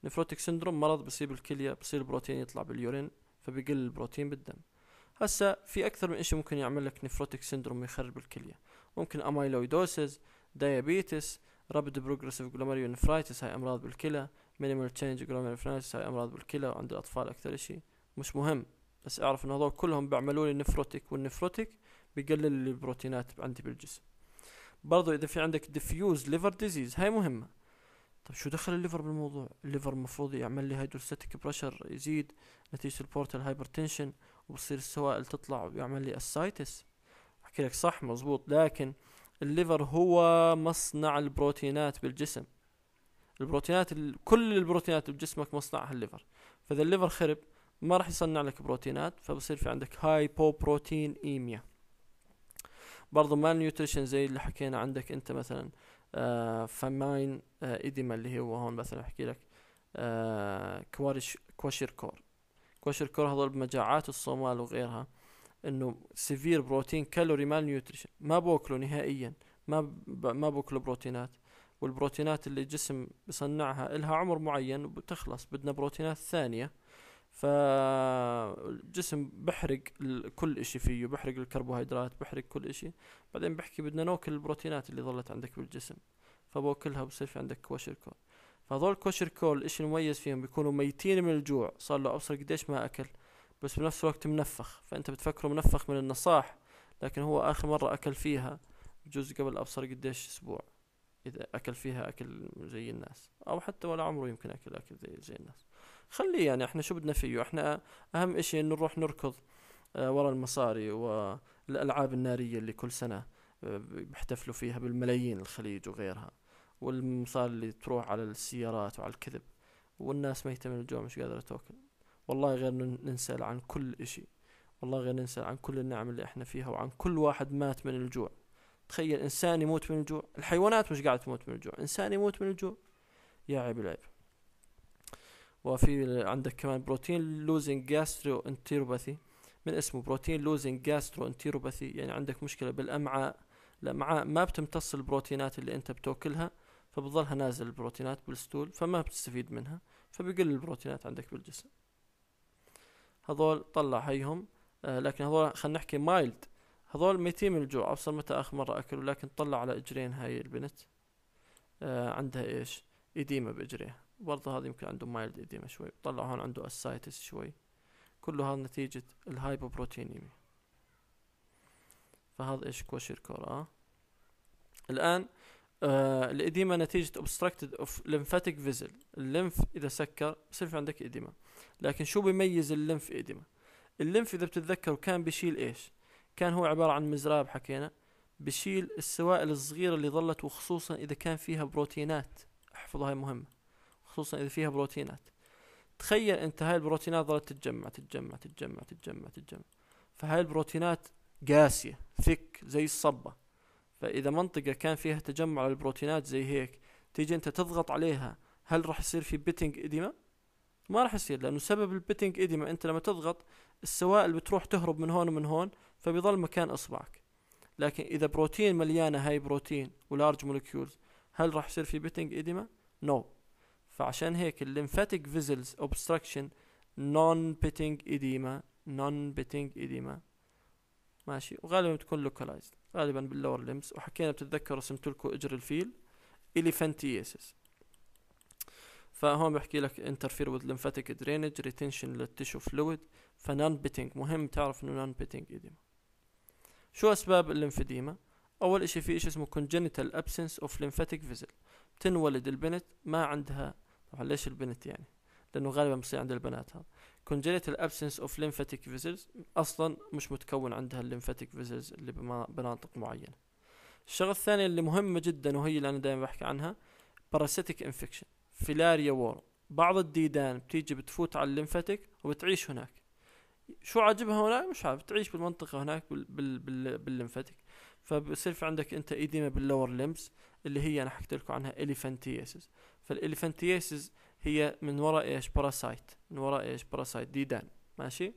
نيفروتيك سندروم مرض بيصيب الكليه بصير البروتين يطلع باليورين فبيقل البروتين بالدم هسا في اكثر من اشي ممكن يعمل لك نيفروتيك سندروم يخرب الكليه ممكن امايلويدوسز دايابيتس رابد بروجريسيف جلوميريو نفرايتس هاي امراض بالكلى مينيمال تشينج جلوميريو نفرايتس هاي امراض بالكلى وعند الاطفال اكثر شيء مش مهم بس اعرف ان هذول كلهم بيعملوا لي نفروتيك والنفروتيك بقلل البروتينات عندي بالجسم برضو اذا في عندك ديفيوز ليفر ديزيز هاي مهمه طب شو دخل الليفر بالموضوع الليفر المفروض يعمل لي هيدروستاتيك بريشر يزيد نتيجه البورتال هايبرتنشن وبصير السوائل تطلع ويعمل لي السايتس احكي لك صح مزبوط لكن الليفر هو مصنع البروتينات بالجسم البروتينات ال... كل البروتينات بجسمك مصنعها الليفر فاذا الليفر خرب ما راح يصنع لك بروتينات فبصير في عندك هايبو بروتين ايميا برضو مال نيوتريشن زي اللي حكينا عندك انت مثلا آه فماين آه ايديما اللي هو هون مثلا احكي لك آه كوارش كواشير كور كوشر كرهضل بمجاعات الصومال وغيرها انه سيفير بروتين كالوري مال نيوتريشن ما بوكله نهائيا ما ب... ما بوكله بروتينات والبروتينات اللي الجسم بصنعها إلها عمر معين وبتخلص بدنا بروتينات ثانية فالجسم بحرق كل اشي فيه بحرق الكربوهيدرات بحرق كل اشي بعدين بحكي بدنا ناكل البروتينات اللي ظلت عندك بالجسم فباكلها بصير في عندك كوشر كور فهذول كوشر كول ايش المميز فيهم بيكونوا ميتين من الجوع صار له ابصر قديش ما اكل بس بنفس الوقت منفخ فانت بتفكره منفخ من النصاح لكن هو اخر مرة اكل فيها بجوز قبل ابصر قديش اسبوع اذا اكل فيها اكل زي الناس او حتى ولا عمره يمكن اكل اكل زي زي الناس خليه يعني احنا شو بدنا فيه احنا اهم اشي انه نروح نركض آه، ورا المصاري والالعاب النارية اللي كل سنة آه، بيحتفلوا فيها بالملايين الخليج وغيرها والمثال اللي تروح على السيارات وعلى الكذب والناس ما يهتم الجوع مش قادرة تاكل والله غير ننسأل عن كل إشي والله غير ننسأل عن كل النعم اللي احنا فيها وعن كل واحد مات من الجوع تخيل إنسان يموت من الجوع الحيوانات مش قاعدة تموت من الجوع إنسان يموت من الجوع يا عيب العيب وفي عندك كمان بروتين لوزنج جاسترو انتيروباثي من اسمه بروتين لوزنج جاسترو انتيروباثي يعني عندك مشكلة بالأمعاء الأمعاء ما بتمتص البروتينات اللي أنت بتاكلها فبتظلها نازل البروتينات بالستول فما بتستفيد منها فبقل البروتينات عندك بالجسم هذول طلع هيهم آه لكن هذول خلينا نحكي مايلد هذول ميتين من الجوع ابصر متى اخر مرة اكلوا لكن طلع على اجرين هاي البنت آه عندها ايش إديمة بإجريها برضه هذا يمكن عنده مايلد إديمة شوي طلع هون عنده أسايتس شوي كله هذا نتيجة الهايبوبروتينيميا فهذا إيش كوشير كورا آه. الآن آه الاديمه نتيجه اوبستراكتد اوف ليمفاتيك فيزل الليمف اذا سكر بصير في عندك اديمه لكن شو بيميز الليمف اديمه الليمف اذا بتتذكروا كان بيشيل ايش كان هو عباره عن مزراب حكينا بشيل السوائل الصغيره اللي ظلت وخصوصا اذا كان فيها بروتينات احفظها هاي مهمه خصوصا اذا فيها بروتينات تخيل انت هاي البروتينات ظلت تتجمع تتجمع تتجمع تتجمع تتجمع فهاي البروتينات قاسيه ثك زي الصبه فاذا منطقه كان فيها تجمع للبروتينات زي هيك تيجي انت تضغط عليها هل راح يصير في بيتنج اديما ما راح يصير لانه سبب البيتنج اديما انت لما تضغط السوائل بتروح تهرب من هون ومن هون فبيظل مكان اصبعك لكن اذا بروتين مليانه هاي بروتين ولارج مولكيولز هل راح يصير في بيتنج اديما نو no. فعشان هيك الليمفاتيك فيزلز اوبستراكشن نون بيتنج اديما نون بيتنج اديما ماشي وغالبا بتكون لوكالايزد غالبا باللور لمس وحكينا بتتذكروا رسمت لكم اجر الفيل اليفانتياسيس فهون بحكي لك انترفير وذ لمفاتيك درينج ريتنشن للتشو فلويد فنان بيتنج مهم تعرف انه نان بيتنج ايديما شو اسباب الليمفيديما اول اشي في اشي اسمه congenital absence of lymphatic vessel بتنولد البنت ما عندها طبعا ليش البنت يعني لانه غالبا بصير عند البنات هذا congenital absence of lymphatic vessels اصلا مش متكون عندها الليمفاتيك فيزلز اللي بمناطق معينه الشغله الثانيه اللي مهمه جدا وهي اللي انا دائما بحكي عنها باراسيتيك انفكشن فيلاريا وور بعض الديدان بتيجي بتفوت على الليمفاتيك وبتعيش هناك شو عاجبها هناك مش عارف تعيش بالمنطقه هناك بال بال بال بالليمفاتيك فبصير في عندك انت ايديما باللور لمس اللي هي انا حكيت لكم عنها اليفانتياسيس فالاليفانتياسيس هي من وراء ايش باراسايت من وراء ايش باراسايت ديدان ماشي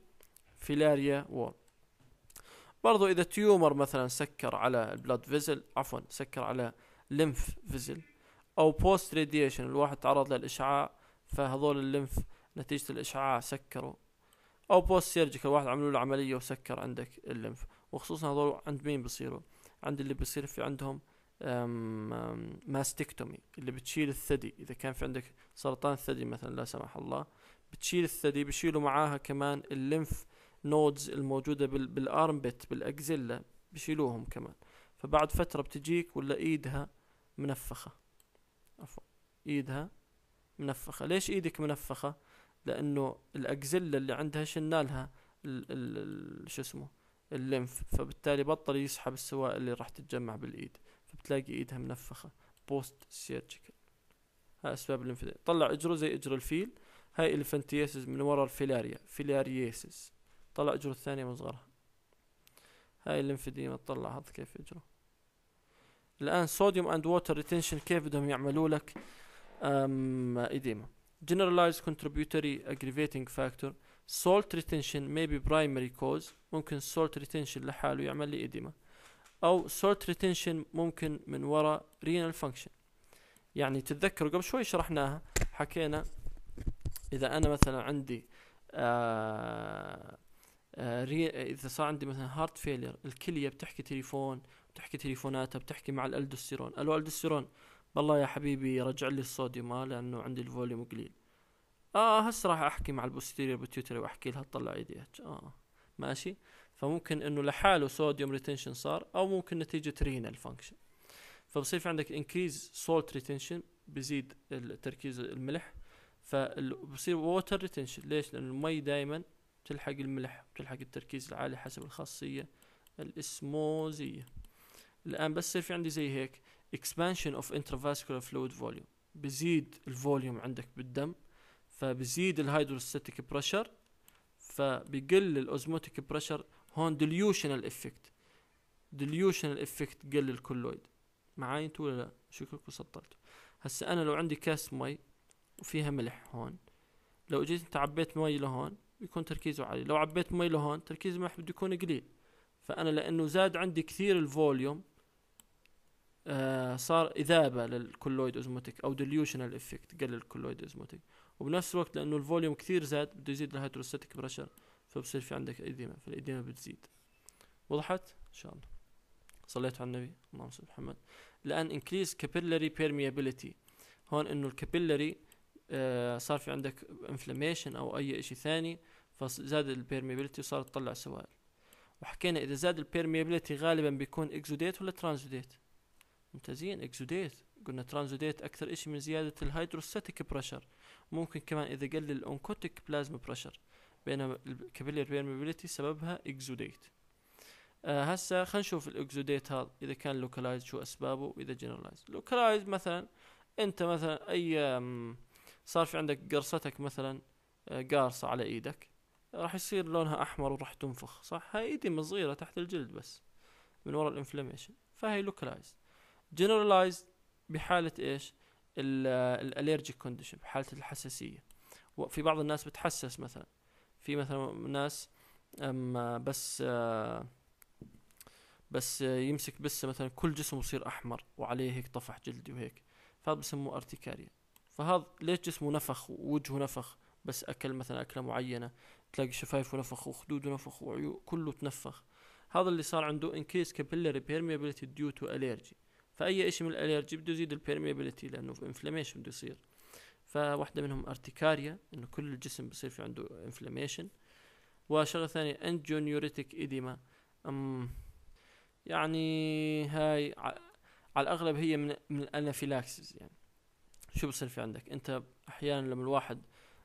فيلاريا وورم برضو اذا تيومر مثلا سكر على البلاد فيزل عفوا سكر على لمف فيزل او بوست راديشن الواحد تعرض للاشعاع فهذول اللمف نتيجة الاشعاع سكروا او بوست سيرجيكال واحد عملوا له عملية وسكر عندك اللمف وخصوصا هذول عند مين بصيروا عند اللي بصير في عندهم ماستكتومي اللي بتشيل الثدي اذا كان في عندك سرطان الثدي مثلا لا سمح الله بتشيل الثدي بيشيلوا معاها كمان الليمف نودز الموجودة بالارمبت بالاكزيلا بيشيلوهم كمان فبعد فترة بتجيك ولا ايدها منفخة عفوا ايدها منفخة ليش ايدك منفخة لانه الاكزيلا اللي عندها شلنالها شو اسمه الليمف فبالتالي بطل يسحب السوائل اللي راح تتجمع بالايد بتلاقي ايدها منفخة بوست سيرجيكال هاي اسباب الانفلام طلع اجره زي اجر الفيل هاي الفنتياسيس من ورا الفيلاريا فيلارياسيس طلع اجره الثانية من صغرها هاي الليمفيديما تطلع هذا كيف اجره الان صوديوم اند ووتر ريتنشن كيف بدهم يعملوا لك ايديما جنرالايز كونتريبيوتوري اجريفيتنج فاكتور سولت ريتنشن مي بي برايمري كوز ممكن سولت ريتنشن لحاله يعمل لي ايديما او سورت ريتنشن ممكن من وراء رينال فانكشن يعني تتذكروا قبل شوي شرحناها حكينا اذا انا مثلا عندي آه آه اذا صار عندي مثلا هارت فيلير الكليه بتحكي تليفون بتحكي تليفوناتها بتحكي مع الالدوستيرون الو الدوستيرون والله يا حبيبي رجع لي الصوديوم لانه عندي الفوليوم قليل اه هسه راح احكي مع البوستيريور بتيوتري واحكي لها تطلع ايديها اه ماشي فممكن انه لحاله صوديوم ريتنشن صار او ممكن نتيجه رينال فانكشن فبصير في عندك انكريز سولت ريتنشن بزيد التركيز الملح فبصير ووتر ريتنشن ليش لانه المي دائما بتلحق الملح بتلحق التركيز العالي حسب الخاصيه الاسموزيه الان بس يصير في عندي زي هيك expansion of intravascular fluid volume بزيد الفوليوم عندك بالدم فبزيد الهيدروستاتيك بريشر فبقل الاوزموتيك بريشر هون ديليوشنال افكت ديليوشنال افكت قل الكولويد معاي انتوا ولا لا شكلكم سطرتوا هسا انا لو عندي كاس مي وفيها ملح هون لو اجيت انت عبيت مي لهون بيكون تركيزه عالي لو عبيت مي لهون تركيز الملح بده يكون قليل فانا لانه زاد عندي كثير الفوليوم آه صار اذابه للكولويد اوزموتيك او ديليوشنال افكت قل الكولويد اوزموتيك وبنفس الوقت لانه الفوليوم كثير زاد بده يزيد الهيدروستاتيك بريشر فبصير في عندك إديمة فالإديمة بتزيد وضحت إن شاء الله صليت على النبي اللهم صل محمد الآن increase capillary permeability هون إنه الكابيلاري آه، صار في عندك inflammation أو أي إشي ثاني فزاد البيرميبيليتي وصارت تطلع سوائل وحكينا إذا زاد البيرميبيليتي غالبا بيكون اكزوديت ولا ترانزوديت ممتازين اكزوديت قلنا ترانزوديت أكثر إشي من زيادة الهيدروستاتيك بريشر ممكن كمان إذا قل الأونكوتيك بلازما بريشر بينها كابيلير بيرميبيليتي سببها اكزوديت آه هسا خلينا نشوف الاكزوديت هذا اذا كان لوكالايز شو اسبابه واذا جنرالايز لوكالايز مثلا انت مثلا اي صار في عندك قرصتك مثلا آه، قارصة على ايدك راح يصير لونها احمر وراح تنفخ صح هاي ايدي صغيرة تحت الجلد بس من وراء الانفلاميشن فهي لوكالايز جنرالايز بحالة ايش الالرجيك آه، كونديشن بحالة الحساسية وفي بعض الناس بتحسس مثلا في مثلا ناس أم بس بس يمسك بس مثلا كل جسمه يصير احمر وعليه هيك طفح جلدي وهيك فهذا بسموه ارتكاريا فهذا ليش جسمه نفخ ووجهه نفخ بس اكل مثلا اكله معينه تلاقي شفايفه نفخ وخدوده نفخ وعيون كله تنفخ هذا اللي صار عنده انكريس كابيلاري بيرميابيلتي ديو تو اليرجي فاي شيء من الاليرجي بده يزيد البيرميابيلتي لانه انفلاميشن بده يصير فواحدة منهم ارتكاريا انه كل الجسم بصير في عنده انفلاميشن وشغلة ثانية انجونيوريتك ايديما أم يعني هاي على الاغلب هي من من الانافيلاكسز يعني شو بصير في عندك انت احيانا لما الواحد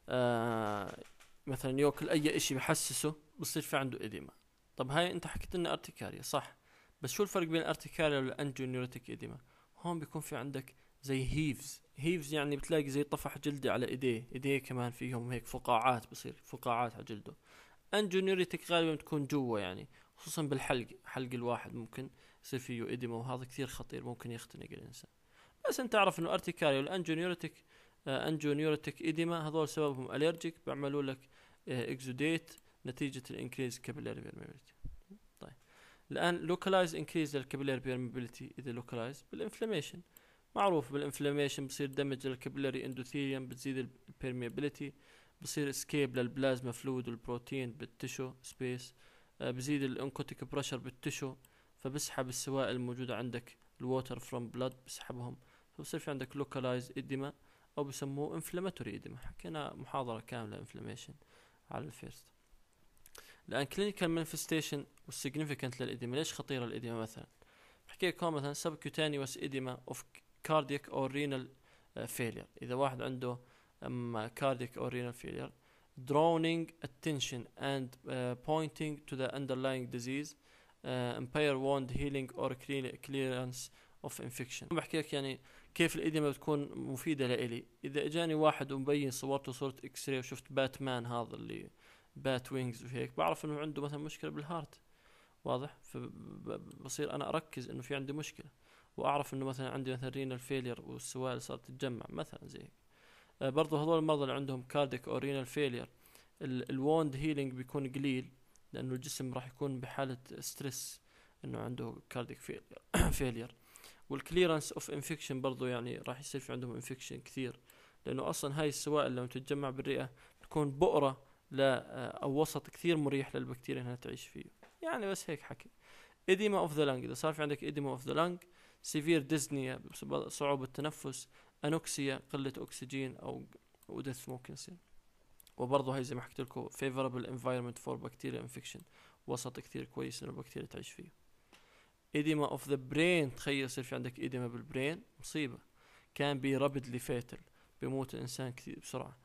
آه مثلا ياكل اي اشي بحسسه بصير في عنده اديما طب هاي انت حكيت لنا ارتكاريا صح بس شو الفرق بين الارتكاريا والانجونيوريتك اديما هون بيكون في عندك زي هيفز هيفز يعني بتلاقي زي طفح جلده على ايديه ايديه كمان فيهم هيك فقاعات بصير فقاعات على جلده انجونيريتك غالبا تكون جوا يعني خصوصا بالحلق حلق الواحد ممكن يصير فيه ايديما وهذا كثير خطير ممكن يختنق الانسان بس انت تعرف انه ارتيكاري والانجونيورتك انجونيورتك ايديما هذول سببهم اليرجيك بيعملوا لك اكزوديت آه، نتيجه الانكريز كابيلاري بيرميبيليتي طيب الان لوكالايز انكريز للكابيلاري بيرميبيليتي اذا لوكالايز بالانفلاميشن معروف بالانفلاميشن بصير دمج للكبلري اندوثيليوم بتزيد البيرميابيليتي بصير اسكيب للبلازما فلويد والبروتين بالتشو سبيس آه، بزيد الانكوتيك بريشر بالتشو فبسحب السوائل الموجودة عندك الووتر فروم بلاد بسحبهم فبصير في عندك لوكالايز ايديما او بسموه انفلاماتوري ايديما حكينا محاضرة كاملة انفلاميشن على الفيرست الان كلينيكال مانفستيشن والسيجنيفيكانت للايديما ليش خطيرة الايديما مثلا بحكي لكم مثلا سب ايديما اوف كاردييك او رينال فيلير اذا واحد عنده كاردييك او رينال فيلير drawing attention and uh, pointing to the underlying disease uh, impair wound healing or clearance of infection بحكي لك يعني كيف الإدمة بتكون مفيدة لإلي إذا إجاني واحد ومبين صورته صورة إكس راي وشفت باتمان هذا اللي بات وينجز وهيك بعرف إنه عنده مثلا مشكلة بالهارت واضح فبصير أنا أركز إنه في عندي مشكلة واعرف انه مثلا عندي مثلا رينال فيلير والسوائل صارت تتجمع مثلا زي هيك آه، برضو هذول المرضى اللي عندهم كارديك او رينال فيلير الوند هيلينج بيكون قليل لانه الجسم راح يكون بحاله ستريس انه عنده كارديك فيلير فيلير والكليرنس اوف انفكشن برضو يعني راح يصير في عندهم انفكشن كثير لانه اصلا هاي السوائل لما تتجمع بالرئه تكون بؤره لا آه، او وسط كثير مريح للبكتيريا انها تعيش فيه يعني بس هيك حكي ايديما اوف ذا لانج اذا صار في عندك ايديما اوف ذا لانج سيفير ديزنيا صعوبة تنفس أنوكسيا قلة أكسجين أو ودث ممكن يصير وبرضه هي زي ما حكيت لكم favorable انفايرمنت فور بكتيريا انفكشن وسط كثير كويس انه البكتيريا تعيش فيه ايديما اوف ذا برين تخيل يصير في عندك ايديما بالبرين مصيبة كان بي رابدلي فيتل بيموت الانسان كثير بسرعة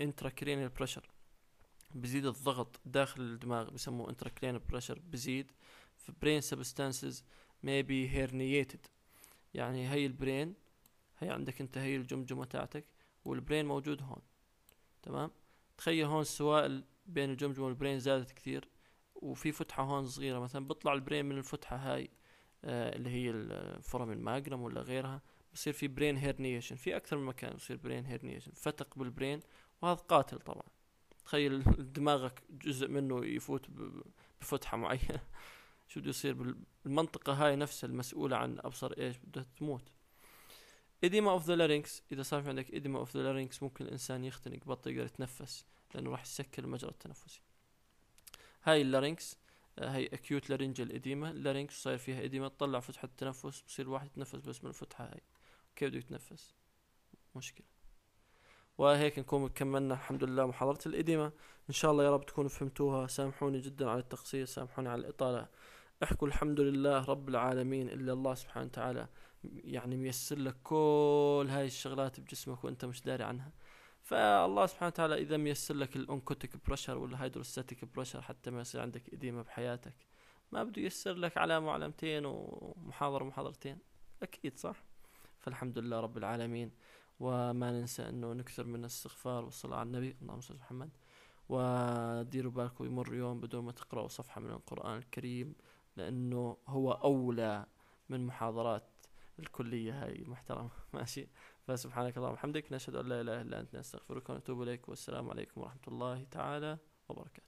انترا كرينال بريشر بزيد الضغط داخل الدماغ بسموه كرينال بريشر بزيد في برين سبستانسز maybe herniated يعني هي البرين هي عندك انت هي الجمجمة تاعتك والبرين موجود هون تمام تخيل هون السوائل بين الجمجمة والبرين زادت كثير وفي فتحة هون صغيرة مثلا بيطلع البرين من الفتحة هاي آه اللي هي الفورم الماجنم ولا غيرها بصير في برين هيرنيشن في اكثر من مكان بصير برين هيرنيشن فتق بالبرين وهذا قاتل طبعا تخيل دماغك جزء منه يفوت بفتحة معينة شو بده يصير بالمنطقة هاي نفسها المسؤولة عن أبصر إيش بدها تموت إديما أوف ذا لارينكس إذا صار في عندك إديما أوف ذا لارينكس ممكن الإنسان يختنق بطل يقدر يتنفس لأنه راح يسكر المجرى التنفسي هاي اللارينكس هي أكيوت لارينجل إديما اللارينكس صاير فيها إديما تطلع فتحة التنفس بصير الواحد يتنفس بس من الفتحة هاي كيف بده يتنفس مشكلة وهيك نكون كملنا الحمد لله محاضرة الإديمة إن شاء الله يا رب تكونوا فهمتوها سامحوني جدا على التقصير سامحوني على الإطالة احكوا الحمد لله رب العالمين إلا الله سبحانه وتعالى يعني ميسر لك كل هاي الشغلات بجسمك وأنت مش داري عنها فالله سبحانه وتعالى إذا ميسر لك الانكوتيك بريشر ولا هيدروستاتيك بريشر حتى ما يصير عندك إديمة بحياتك ما بده ييسر لك علامة وعلامتين ومحاضرة ومحاضرتين أكيد صح فالحمد لله رب العالمين وما ننسى أنه نكثر من الاستغفار والصلاة على النبي اللهم صل محمد وديروا بالكم يمر يوم بدون ما تقرأوا صفحة من القرآن الكريم لأنه هو أولى من محاضرات الكلية هاي المحترمة ماشي فسبحانك اللهم وبحمدك نشهد أن لا إله إلا أنت نستغفرك ونتوب إليك والسلام عليكم ورحمة الله تعالى وبركاته